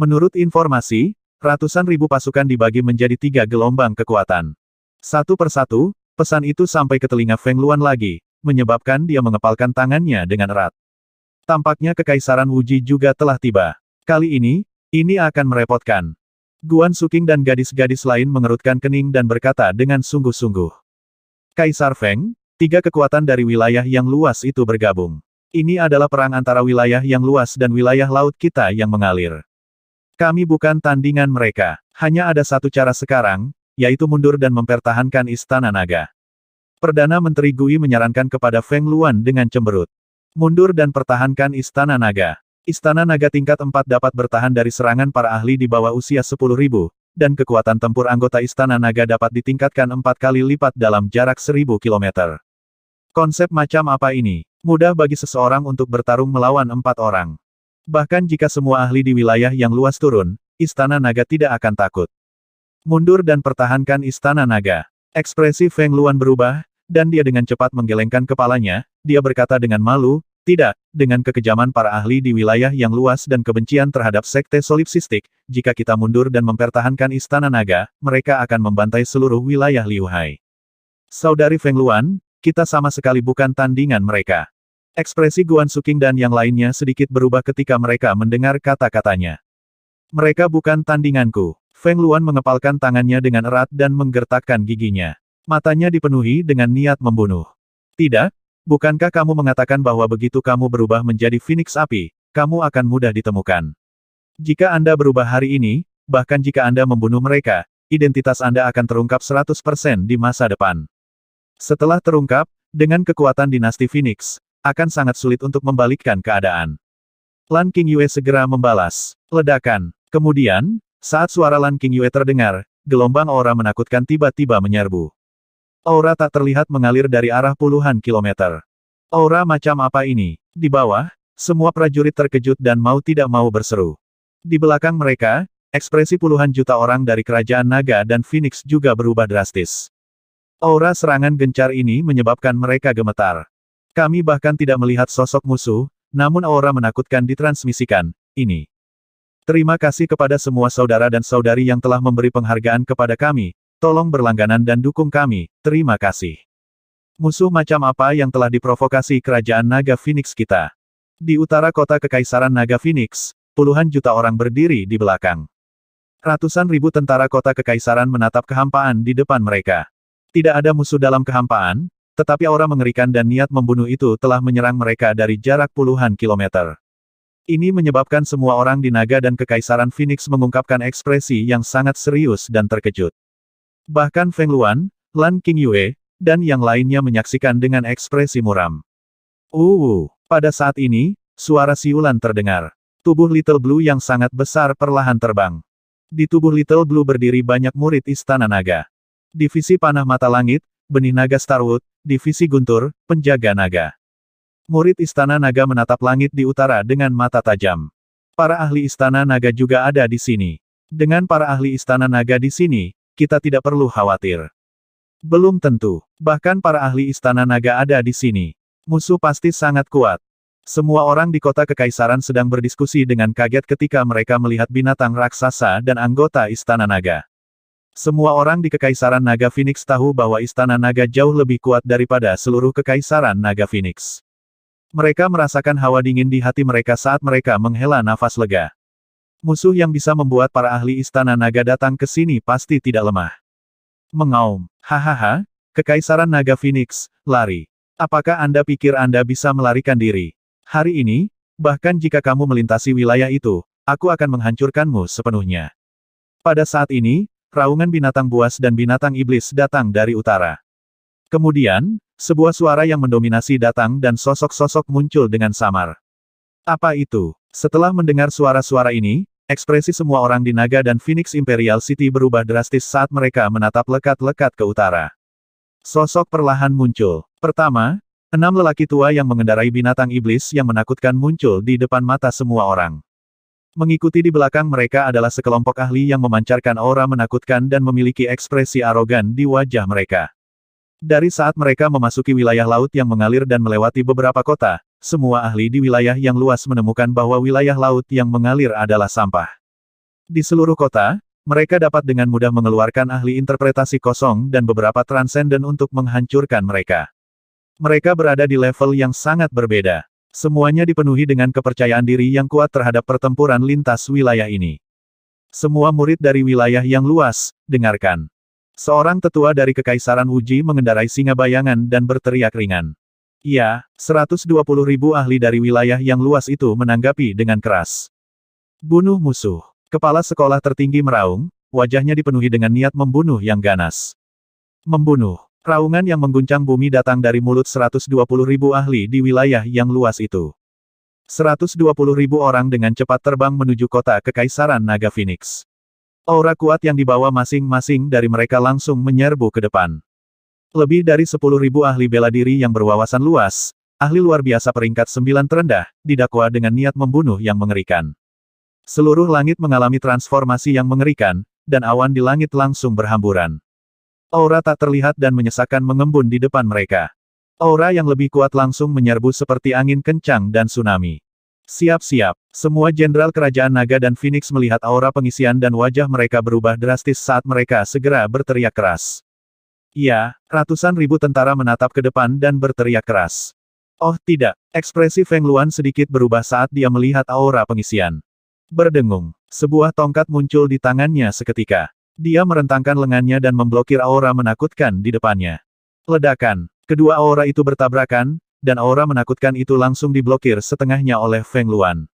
Menurut informasi, ratusan ribu pasukan dibagi menjadi tiga gelombang kekuatan. Satu persatu, pesan itu sampai ke telinga Feng Luan lagi, menyebabkan dia mengepalkan tangannya dengan erat. Tampaknya kekaisaran Wuji juga telah tiba. Kali ini, ini akan merepotkan. Guan Suking dan gadis-gadis lain mengerutkan kening dan berkata dengan sungguh-sungguh. Kaisar Feng, tiga kekuatan dari wilayah yang luas itu bergabung. Ini adalah perang antara wilayah yang luas dan wilayah laut kita yang mengalir. Kami bukan tandingan mereka. Hanya ada satu cara sekarang, yaitu mundur dan mempertahankan Istana Naga. Perdana Menteri Gui menyarankan kepada Feng Luan dengan cemberut. Mundur dan pertahankan Istana Naga. Istana Naga tingkat 4 dapat bertahan dari serangan para ahli di bawah usia 10.000, dan kekuatan tempur anggota Istana Naga dapat ditingkatkan empat kali lipat dalam jarak 1000 km. Konsep macam apa ini? Mudah bagi seseorang untuk bertarung melawan empat orang. Bahkan jika semua ahli di wilayah yang luas turun, Istana Naga tidak akan takut. Mundur dan pertahankan Istana Naga. Ekspresi Feng Luan berubah, dan dia dengan cepat menggelengkan kepalanya, dia berkata dengan malu, tidak, dengan kekejaman para ahli di wilayah yang luas dan kebencian terhadap sekte solipsistik, jika kita mundur dan mempertahankan istana naga, mereka akan membantai seluruh wilayah Liuhai. Saudari Feng Luan, kita sama sekali bukan tandingan mereka. Ekspresi Guan Suking dan yang lainnya sedikit berubah ketika mereka mendengar kata-katanya. Mereka bukan tandinganku. Feng Luan mengepalkan tangannya dengan erat dan menggertakkan giginya. Matanya dipenuhi dengan niat membunuh. Tidak, bukankah kamu mengatakan bahwa begitu kamu berubah menjadi Phoenix api, kamu akan mudah ditemukan. Jika Anda berubah hari ini, bahkan jika Anda membunuh mereka, identitas Anda akan terungkap 100% di masa depan. Setelah terungkap, dengan kekuatan dinasti Phoenix, akan sangat sulit untuk membalikkan keadaan. Lan King Yue segera membalas. Ledakan. Kemudian, saat suara Lan King Yue terdengar, gelombang aura menakutkan tiba-tiba menyerbu. Aura tak terlihat mengalir dari arah puluhan kilometer. Aura macam apa ini? Di bawah, semua prajurit terkejut dan mau tidak mau berseru. Di belakang mereka, ekspresi puluhan juta orang dari kerajaan naga dan Phoenix juga berubah drastis. Aura serangan gencar ini menyebabkan mereka gemetar. Kami bahkan tidak melihat sosok musuh, namun aura menakutkan ditransmisikan, ini. Terima kasih kepada semua saudara dan saudari yang telah memberi penghargaan kepada kami, Tolong berlangganan dan dukung kami, terima kasih. Musuh macam apa yang telah diprovokasi kerajaan Naga Phoenix kita? Di utara kota Kekaisaran Naga Phoenix, puluhan juta orang berdiri di belakang. Ratusan ribu tentara kota Kekaisaran menatap kehampaan di depan mereka. Tidak ada musuh dalam kehampaan, tetapi aura mengerikan dan niat membunuh itu telah menyerang mereka dari jarak puluhan kilometer. Ini menyebabkan semua orang di Naga dan Kekaisaran Phoenix mengungkapkan ekspresi yang sangat serius dan terkejut. Bahkan Feng Luan, Lan King Yue, dan yang lainnya menyaksikan dengan ekspresi muram. Uh, pada saat ini, suara siulan terdengar. Tubuh Little Blue yang sangat besar perlahan terbang. Di tubuh Little Blue berdiri banyak murid Istana Naga. Divisi Panah Mata Langit, Benih Naga Starwood, Divisi Guntur, Penjaga Naga. Murid Istana Naga menatap langit di utara dengan mata tajam. Para ahli Istana Naga juga ada di sini. Dengan para ahli Istana Naga di sini, kita tidak perlu khawatir. Belum tentu. Bahkan para ahli istana naga ada di sini. Musuh pasti sangat kuat. Semua orang di kota kekaisaran sedang berdiskusi dengan kaget ketika mereka melihat binatang raksasa dan anggota istana naga. Semua orang di kekaisaran naga Phoenix tahu bahwa istana naga jauh lebih kuat daripada seluruh kekaisaran naga Phoenix. Mereka merasakan hawa dingin di hati mereka saat mereka menghela nafas lega. Musuh yang bisa membuat para ahli istana naga datang ke sini pasti tidak lemah. Mengaum. Hahaha, Kekaisaran Naga Phoenix, lari. Apakah Anda pikir Anda bisa melarikan diri? Hari ini, bahkan jika kamu melintasi wilayah itu, aku akan menghancurkanmu sepenuhnya. Pada saat ini, raungan binatang buas dan binatang iblis datang dari utara. Kemudian, sebuah suara yang mendominasi datang dan sosok-sosok muncul dengan samar. Apa itu? Setelah mendengar suara-suara ini, ekspresi semua orang di Naga dan Phoenix Imperial City berubah drastis saat mereka menatap lekat-lekat ke utara. Sosok perlahan muncul. Pertama, enam lelaki tua yang mengendarai binatang iblis yang menakutkan muncul di depan mata semua orang. Mengikuti di belakang mereka adalah sekelompok ahli yang memancarkan aura menakutkan dan memiliki ekspresi arogan di wajah mereka. Dari saat mereka memasuki wilayah laut yang mengalir dan melewati beberapa kota, semua ahli di wilayah yang luas menemukan bahwa wilayah laut yang mengalir adalah sampah. Di seluruh kota, mereka dapat dengan mudah mengeluarkan ahli interpretasi kosong dan beberapa transenden untuk menghancurkan mereka. Mereka berada di level yang sangat berbeda. Semuanya dipenuhi dengan kepercayaan diri yang kuat terhadap pertempuran lintas wilayah ini. Semua murid dari wilayah yang luas, dengarkan. Seorang tetua dari Kekaisaran Wuji mengendarai singa bayangan dan berteriak ringan. Ya, 120 ribu ahli dari wilayah yang luas itu menanggapi dengan keras. Bunuh musuh. Kepala sekolah tertinggi meraung, wajahnya dipenuhi dengan niat membunuh yang ganas. Membunuh. Raungan yang mengguncang bumi datang dari mulut 120 ribu ahli di wilayah yang luas itu. 120 ribu orang dengan cepat terbang menuju kota Kekaisaran Naga Phoenix. Aura kuat yang dibawa masing-masing dari mereka langsung menyerbu ke depan. Lebih dari 10.000 ahli bela diri yang berwawasan luas, ahli luar biasa peringkat 9 terendah, didakwa dengan niat membunuh yang mengerikan. Seluruh langit mengalami transformasi yang mengerikan, dan awan di langit langsung berhamburan. Aura tak terlihat dan menyesakkan mengembun di depan mereka. Aura yang lebih kuat langsung menyerbu seperti angin kencang dan tsunami. Siap-siap, semua jenderal kerajaan naga dan Phoenix melihat aura pengisian dan wajah mereka berubah drastis saat mereka segera berteriak keras. Ya, ratusan ribu tentara menatap ke depan dan berteriak keras. Oh tidak, ekspresi Feng Luan sedikit berubah saat dia melihat aura pengisian. Berdengung, sebuah tongkat muncul di tangannya seketika. Dia merentangkan lengannya dan memblokir aura menakutkan di depannya. Ledakan, kedua aura itu bertabrakan, dan aura menakutkan itu langsung diblokir setengahnya oleh Feng Luan.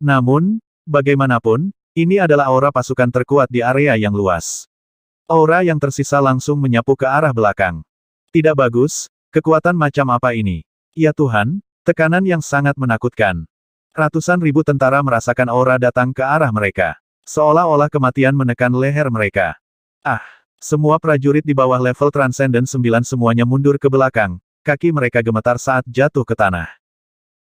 Namun, bagaimanapun, ini adalah aura pasukan terkuat di area yang luas. Aura yang tersisa langsung menyapu ke arah belakang. Tidak bagus, kekuatan macam apa ini? Ya Tuhan, tekanan yang sangat menakutkan. Ratusan ribu tentara merasakan aura datang ke arah mereka. Seolah-olah kematian menekan leher mereka. Ah, semua prajurit di bawah level Transcendent 9 semuanya mundur ke belakang, kaki mereka gemetar saat jatuh ke tanah.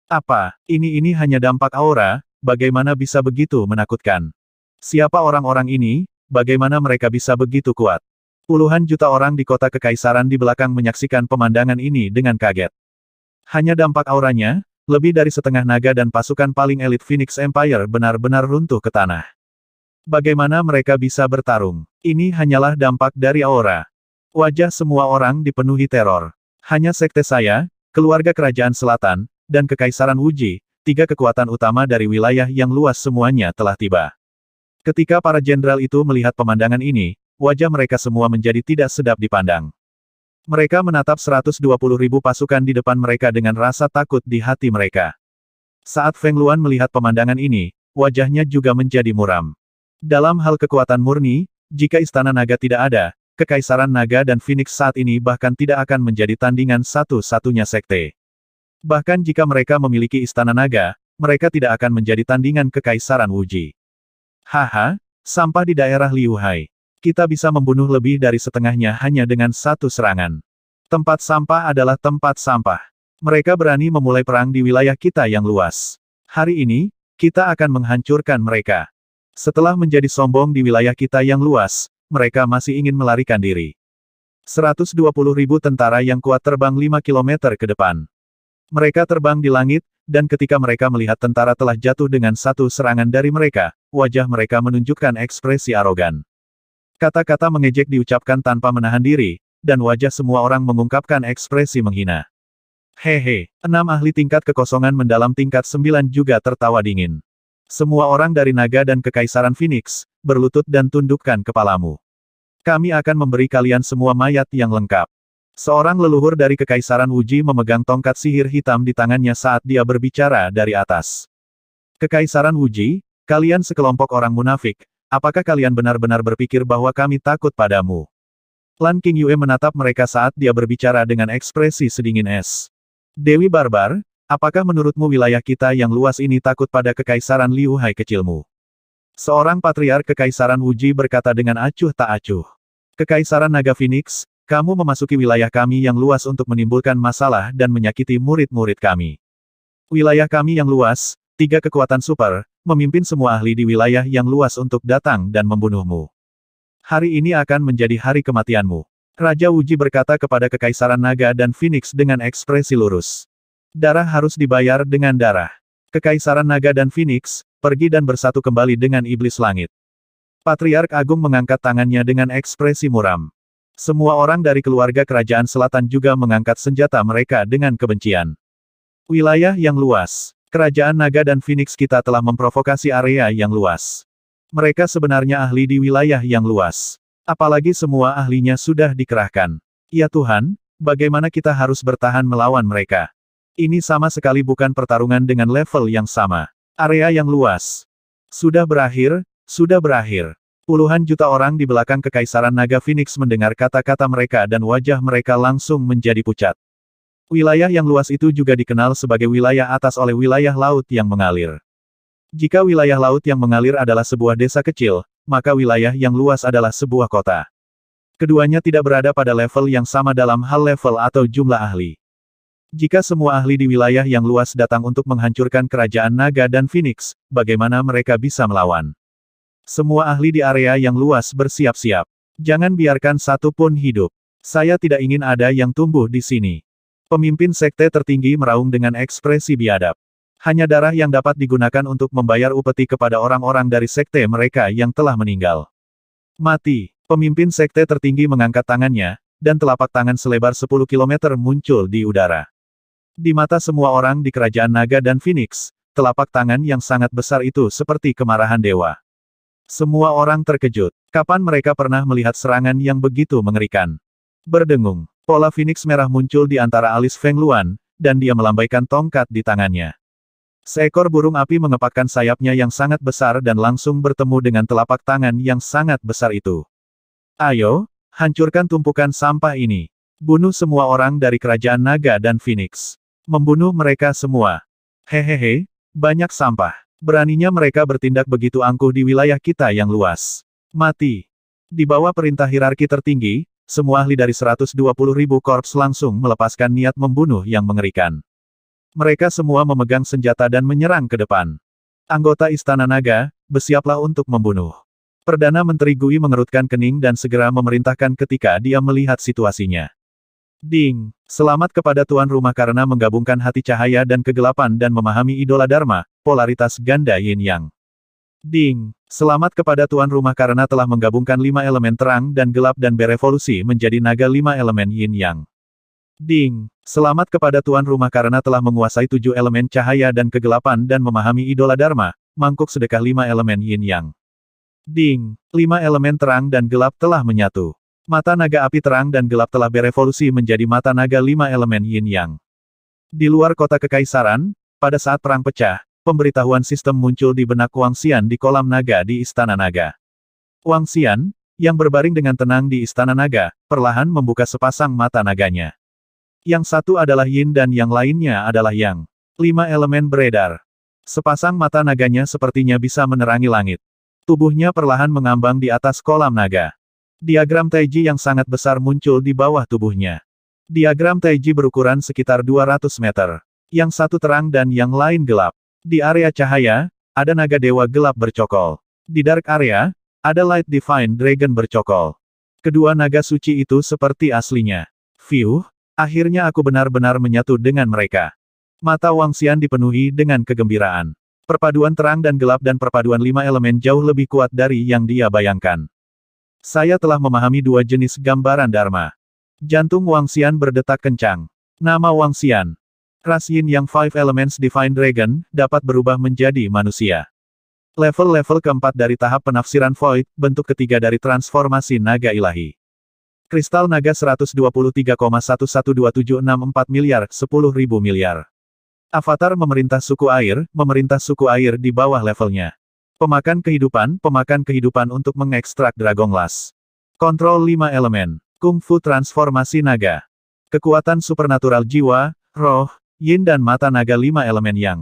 Apa, ini-ini hanya dampak aura, bagaimana bisa begitu menakutkan? Siapa orang-orang ini, bagaimana mereka bisa begitu kuat? Puluhan juta orang di kota kekaisaran di belakang menyaksikan pemandangan ini dengan kaget. Hanya dampak auranya, lebih dari setengah naga dan pasukan paling elit Phoenix Empire benar-benar runtuh ke tanah. Bagaimana mereka bisa bertarung? Ini hanyalah dampak dari aura. Wajah semua orang dipenuhi teror. Hanya sekte saya, keluarga kerajaan selatan, dan kekaisaran Wuji, tiga kekuatan utama dari wilayah yang luas semuanya telah tiba. Ketika para jenderal itu melihat pemandangan ini, wajah mereka semua menjadi tidak sedap dipandang. Mereka menatap 120 ribu pasukan di depan mereka dengan rasa takut di hati mereka. Saat Feng Luan melihat pemandangan ini, wajahnya juga menjadi muram. Dalam hal kekuatan murni, jika Istana Naga tidak ada, Kekaisaran Naga dan Phoenix saat ini bahkan tidak akan menjadi tandingan satu-satunya sekte. Bahkan jika mereka memiliki istana naga, mereka tidak akan menjadi tandingan Kekaisaran Wuji. Haha, sampah di daerah Liuhai. Kita bisa membunuh lebih dari setengahnya hanya dengan satu serangan. Tempat sampah adalah tempat sampah. Mereka berani memulai perang di wilayah kita yang luas. Hari ini, kita akan menghancurkan mereka. Setelah menjadi sombong di wilayah kita yang luas, mereka masih ingin melarikan diri. 120 ribu tentara yang kuat terbang 5 km ke depan. Mereka terbang di langit, dan ketika mereka melihat tentara telah jatuh dengan satu serangan dari mereka, wajah mereka menunjukkan ekspresi arogan. Kata-kata mengejek diucapkan tanpa menahan diri, dan wajah semua orang mengungkapkan ekspresi menghina. Hehe, enam ahli tingkat kekosongan mendalam tingkat sembilan juga tertawa dingin. Semua orang dari naga dan kekaisaran Phoenix, berlutut dan tundukkan kepalamu. Kami akan memberi kalian semua mayat yang lengkap. Seorang leluhur dari kekaisaran Wuji memegang tongkat sihir hitam di tangannya saat dia berbicara dari atas. Kekaisaran Wuji, kalian sekelompok orang munafik, apakah kalian benar-benar berpikir bahwa kami takut padamu? Lan King Yue menatap mereka saat dia berbicara dengan ekspresi sedingin es. Dewi Barbar, Apakah menurutmu wilayah kita yang luas ini takut pada kekaisaran Liu Hai kecilmu? Seorang patriar kekaisaran Wuji berkata dengan acuh tak acuh. Kekaisaran Naga Phoenix, kamu memasuki wilayah kami yang luas untuk menimbulkan masalah dan menyakiti murid-murid kami. Wilayah kami yang luas, tiga kekuatan super, memimpin semua ahli di wilayah yang luas untuk datang dan membunuhmu. Hari ini akan menjadi hari kematianmu. Raja Wuji berkata kepada Kekaisaran Naga dan Phoenix dengan ekspresi lurus. Darah harus dibayar dengan darah. Kekaisaran Naga dan Phoenix, pergi dan bersatu kembali dengan Iblis Langit. Patriark Agung mengangkat tangannya dengan ekspresi muram. Semua orang dari keluarga kerajaan selatan juga mengangkat senjata mereka dengan kebencian. Wilayah yang luas. Kerajaan Naga dan Phoenix kita telah memprovokasi area yang luas. Mereka sebenarnya ahli di wilayah yang luas. Apalagi semua ahlinya sudah dikerahkan. Ya Tuhan, bagaimana kita harus bertahan melawan mereka? Ini sama sekali bukan pertarungan dengan level yang sama. Area yang luas. Sudah berakhir, sudah berakhir. Puluhan juta orang di belakang Kekaisaran Naga Phoenix mendengar kata-kata mereka dan wajah mereka langsung menjadi pucat. Wilayah yang luas itu juga dikenal sebagai wilayah atas oleh wilayah laut yang mengalir. Jika wilayah laut yang mengalir adalah sebuah desa kecil, maka wilayah yang luas adalah sebuah kota. Keduanya tidak berada pada level yang sama dalam hal level atau jumlah ahli. Jika semua ahli di wilayah yang luas datang untuk menghancurkan kerajaan naga dan Phoenix, bagaimana mereka bisa melawan? Semua ahli di area yang luas bersiap-siap. Jangan biarkan satu pun hidup. Saya tidak ingin ada yang tumbuh di sini. Pemimpin sekte tertinggi meraung dengan ekspresi biadab. Hanya darah yang dapat digunakan untuk membayar upeti kepada orang-orang dari sekte mereka yang telah meninggal. Mati. Pemimpin sekte tertinggi mengangkat tangannya, dan telapak tangan selebar 10 km muncul di udara. Di mata semua orang di kerajaan naga dan Phoenix, telapak tangan yang sangat besar itu seperti kemarahan dewa. Semua orang terkejut. Kapan mereka pernah melihat serangan yang begitu mengerikan? Berdengung, pola Phoenix merah muncul di antara alis Feng Luan, dan dia melambaikan tongkat di tangannya. Seekor burung api mengepakkan sayapnya yang sangat besar dan langsung bertemu dengan telapak tangan yang sangat besar itu. Ayo, hancurkan tumpukan sampah ini. Bunuh semua orang dari kerajaan naga dan Phoenix. Membunuh mereka semua. Hehehe, banyak sampah. Beraninya mereka bertindak begitu angkuh di wilayah kita yang luas. Mati. Di bawah perintah hierarki tertinggi, semua ahli dari 120 ribu korps langsung melepaskan niat membunuh yang mengerikan. Mereka semua memegang senjata dan menyerang ke depan. Anggota Istana Naga, bersiaplah untuk membunuh. Perdana Menteri Gui mengerutkan kening dan segera memerintahkan ketika dia melihat situasinya. Ding! Selamat kepada tuan rumah karena menggabungkan hati cahaya dan kegelapan dan memahami idola Dharma, polaritas ganda yin yang. Ding! Selamat kepada tuan rumah karena telah menggabungkan lima elemen terang dan gelap dan berevolusi menjadi naga lima elemen yin yang. Ding! Selamat kepada tuan rumah karena telah menguasai tujuh elemen cahaya dan kegelapan dan memahami idola Dharma, mangkuk sedekah lima elemen yin yang. Ding! Lima elemen terang dan gelap telah menyatu. Mata naga api terang dan gelap telah berevolusi menjadi mata naga lima elemen yin yang. Di luar kota kekaisaran, pada saat perang pecah, pemberitahuan sistem muncul di benak Wang Xian di kolam naga di Istana Naga. Wang Xian, yang berbaring dengan tenang di Istana Naga, perlahan membuka sepasang mata naganya. Yang satu adalah Yin dan yang lainnya adalah Yang. Lima elemen beredar. Sepasang mata naganya sepertinya bisa menerangi langit. Tubuhnya perlahan mengambang di atas kolam naga. Diagram Taiji yang sangat besar muncul di bawah tubuhnya. Diagram Taiji berukuran sekitar 200 meter. Yang satu terang dan yang lain gelap. Di area cahaya, ada naga dewa gelap bercokol. Di dark area, ada Light Divine Dragon bercokol. Kedua naga suci itu seperti aslinya. View, akhirnya aku benar-benar menyatu dengan mereka. Mata Wang Xian dipenuhi dengan kegembiraan. Perpaduan terang dan gelap dan perpaduan lima elemen jauh lebih kuat dari yang dia bayangkan. Saya telah memahami dua jenis gambaran Dharma. Jantung Wang Xian berdetak kencang. Nama Wang Xian. Ras Yin yang Five Elements Divine Dragon, dapat berubah menjadi manusia. Level-level keempat dari tahap penafsiran Void, bentuk ketiga dari transformasi naga ilahi. Kristal naga 123,112764 miliar, 10.000 miliar. Avatar memerintah suku air, memerintah suku air di bawah levelnya. Pemakan kehidupan, pemakan kehidupan untuk mengekstrak Dragon Glass. Kontrol 5 elemen. Kungfu transformasi naga. Kekuatan supernatural jiwa, roh, yin dan mata naga 5 elemen yang.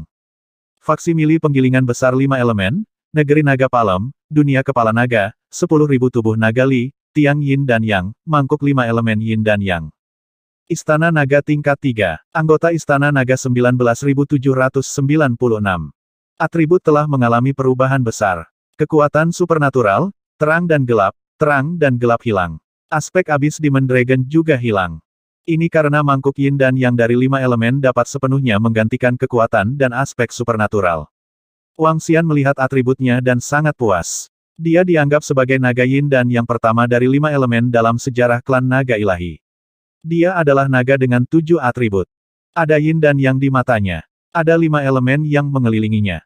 Faksi Faksimili penggilingan besar 5 elemen, negeri naga palem, dunia kepala naga, 10.000 tubuh naga li, tiang yin dan yang, mangkuk 5 elemen yin dan yang. Istana Naga tingkat 3, anggota Istana Naga 19796. Atribut telah mengalami perubahan besar. Kekuatan supernatural, terang dan gelap, terang dan gelap hilang. Aspek abis di Dragon juga hilang. Ini karena mangkuk yin dan yang dari lima elemen dapat sepenuhnya menggantikan kekuatan dan aspek supernatural. Wang Xian melihat atributnya dan sangat puas. Dia dianggap sebagai naga yin dan yang pertama dari lima elemen dalam sejarah klan naga ilahi. Dia adalah naga dengan tujuh atribut. Ada yin dan yang di matanya. Ada lima elemen yang mengelilinginya.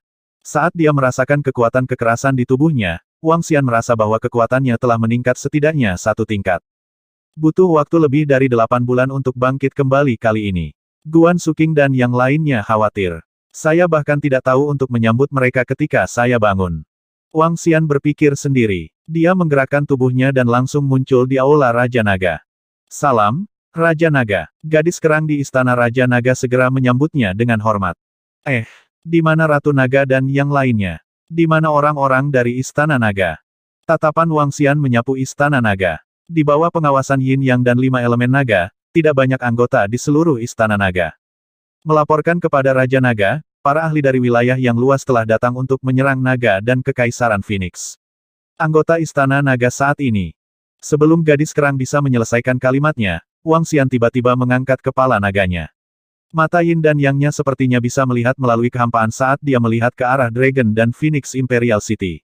Saat dia merasakan kekuatan kekerasan di tubuhnya, Wang Xian merasa bahwa kekuatannya telah meningkat setidaknya satu tingkat. Butuh waktu lebih dari delapan bulan untuk bangkit kembali kali ini. Guan Suking dan yang lainnya khawatir. Saya bahkan tidak tahu untuk menyambut mereka ketika saya bangun. Wang Xian berpikir sendiri. Dia menggerakkan tubuhnya dan langsung muncul di aula Raja Naga. Salam, Raja Naga. Gadis kerang di istana Raja Naga segera menyambutnya dengan hormat. Eh, di mana Ratu Naga dan yang lainnya? Di mana orang-orang dari Istana Naga? Tatapan Wang Xian menyapu Istana Naga. Di bawah pengawasan Yin Yang dan lima elemen naga, tidak banyak anggota di seluruh Istana Naga. Melaporkan kepada Raja Naga, para ahli dari wilayah yang luas telah datang untuk menyerang naga dan kekaisaran Phoenix. Anggota istana naga saat ini. Sebelum gadis kerang bisa menyelesaikan kalimatnya, Wang Xian tiba-tiba mengangkat kepala naganya. Mata Yin dan Yangnya sepertinya bisa melihat melalui kehampaan saat dia melihat ke arah Dragon dan Phoenix Imperial City.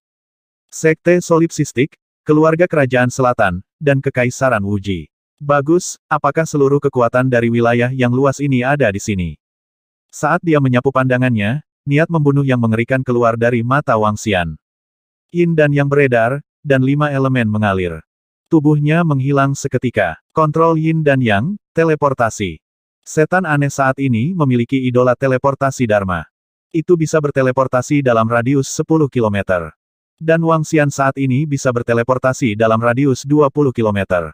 Sekte Solipsistik, keluarga kerajaan selatan, dan kekaisaran Wuji. Bagus, apakah seluruh kekuatan dari wilayah yang luas ini ada di sini? Saat dia menyapu pandangannya, niat membunuh yang mengerikan keluar dari mata Wang Xian. Yin dan Yang beredar, dan lima elemen mengalir. Tubuhnya menghilang seketika. Kontrol Yin dan Yang, teleportasi. Setan aneh saat ini memiliki idola teleportasi Dharma. Itu bisa berteleportasi dalam radius 10 km. Dan Wang Xian saat ini bisa berteleportasi dalam radius 20 km.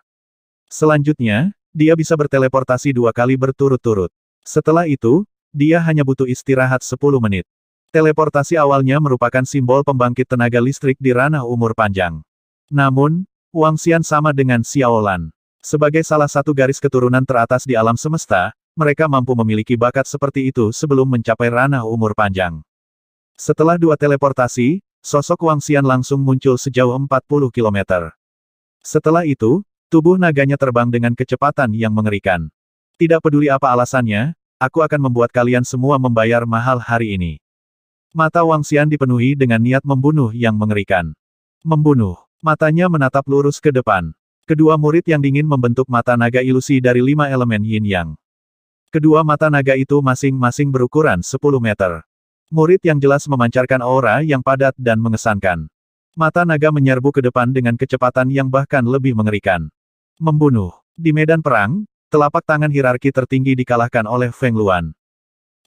Selanjutnya, dia bisa berteleportasi dua kali berturut-turut. Setelah itu, dia hanya butuh istirahat 10 menit. Teleportasi awalnya merupakan simbol pembangkit tenaga listrik di ranah umur panjang. Namun, Wang Xian sama dengan Xiaolan. Sebagai salah satu garis keturunan teratas di alam semesta, mereka mampu memiliki bakat seperti itu sebelum mencapai ranah umur panjang. Setelah dua teleportasi, sosok Wang Xian langsung muncul sejauh 40 km. Setelah itu, tubuh naganya terbang dengan kecepatan yang mengerikan. Tidak peduli apa alasannya, aku akan membuat kalian semua membayar mahal hari ini. Mata Wang Xian dipenuhi dengan niat membunuh yang mengerikan. Membunuh. Matanya menatap lurus ke depan. Kedua murid yang dingin membentuk mata naga ilusi dari lima elemen yin yang. Kedua mata naga itu masing-masing berukuran 10 meter. Murid yang jelas memancarkan aura yang padat dan mengesankan. Mata naga menyerbu ke depan dengan kecepatan yang bahkan lebih mengerikan. Membunuh. Di medan perang, telapak tangan hierarki tertinggi dikalahkan oleh Feng Luan.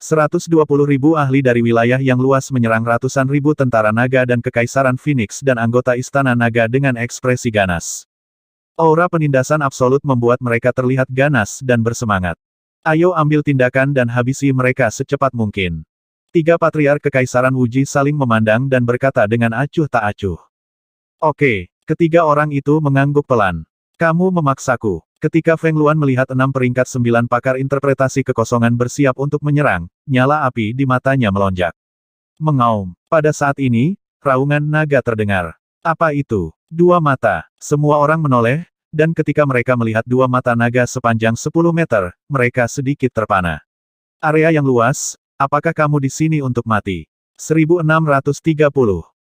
120 ribu ahli dari wilayah yang luas menyerang ratusan ribu tentara naga dan kekaisaran Phoenix dan anggota istana naga dengan ekspresi ganas. Aura penindasan absolut membuat mereka terlihat ganas dan bersemangat. Ayo ambil tindakan dan habisi mereka secepat mungkin. Tiga patriar kekaisaran Wuji saling memandang dan berkata dengan acuh tak acuh. Oke, ketiga orang itu mengangguk pelan. Kamu memaksaku. Ketika Feng Luan melihat enam peringkat sembilan pakar interpretasi kekosongan bersiap untuk menyerang, nyala api di matanya melonjak. Mengaum. Pada saat ini, raungan naga terdengar. Apa itu? Dua mata. Semua orang menoleh, dan ketika mereka melihat dua mata naga sepanjang 10 meter, mereka sedikit terpana. Area yang luas, apakah kamu di sini untuk mati? 1630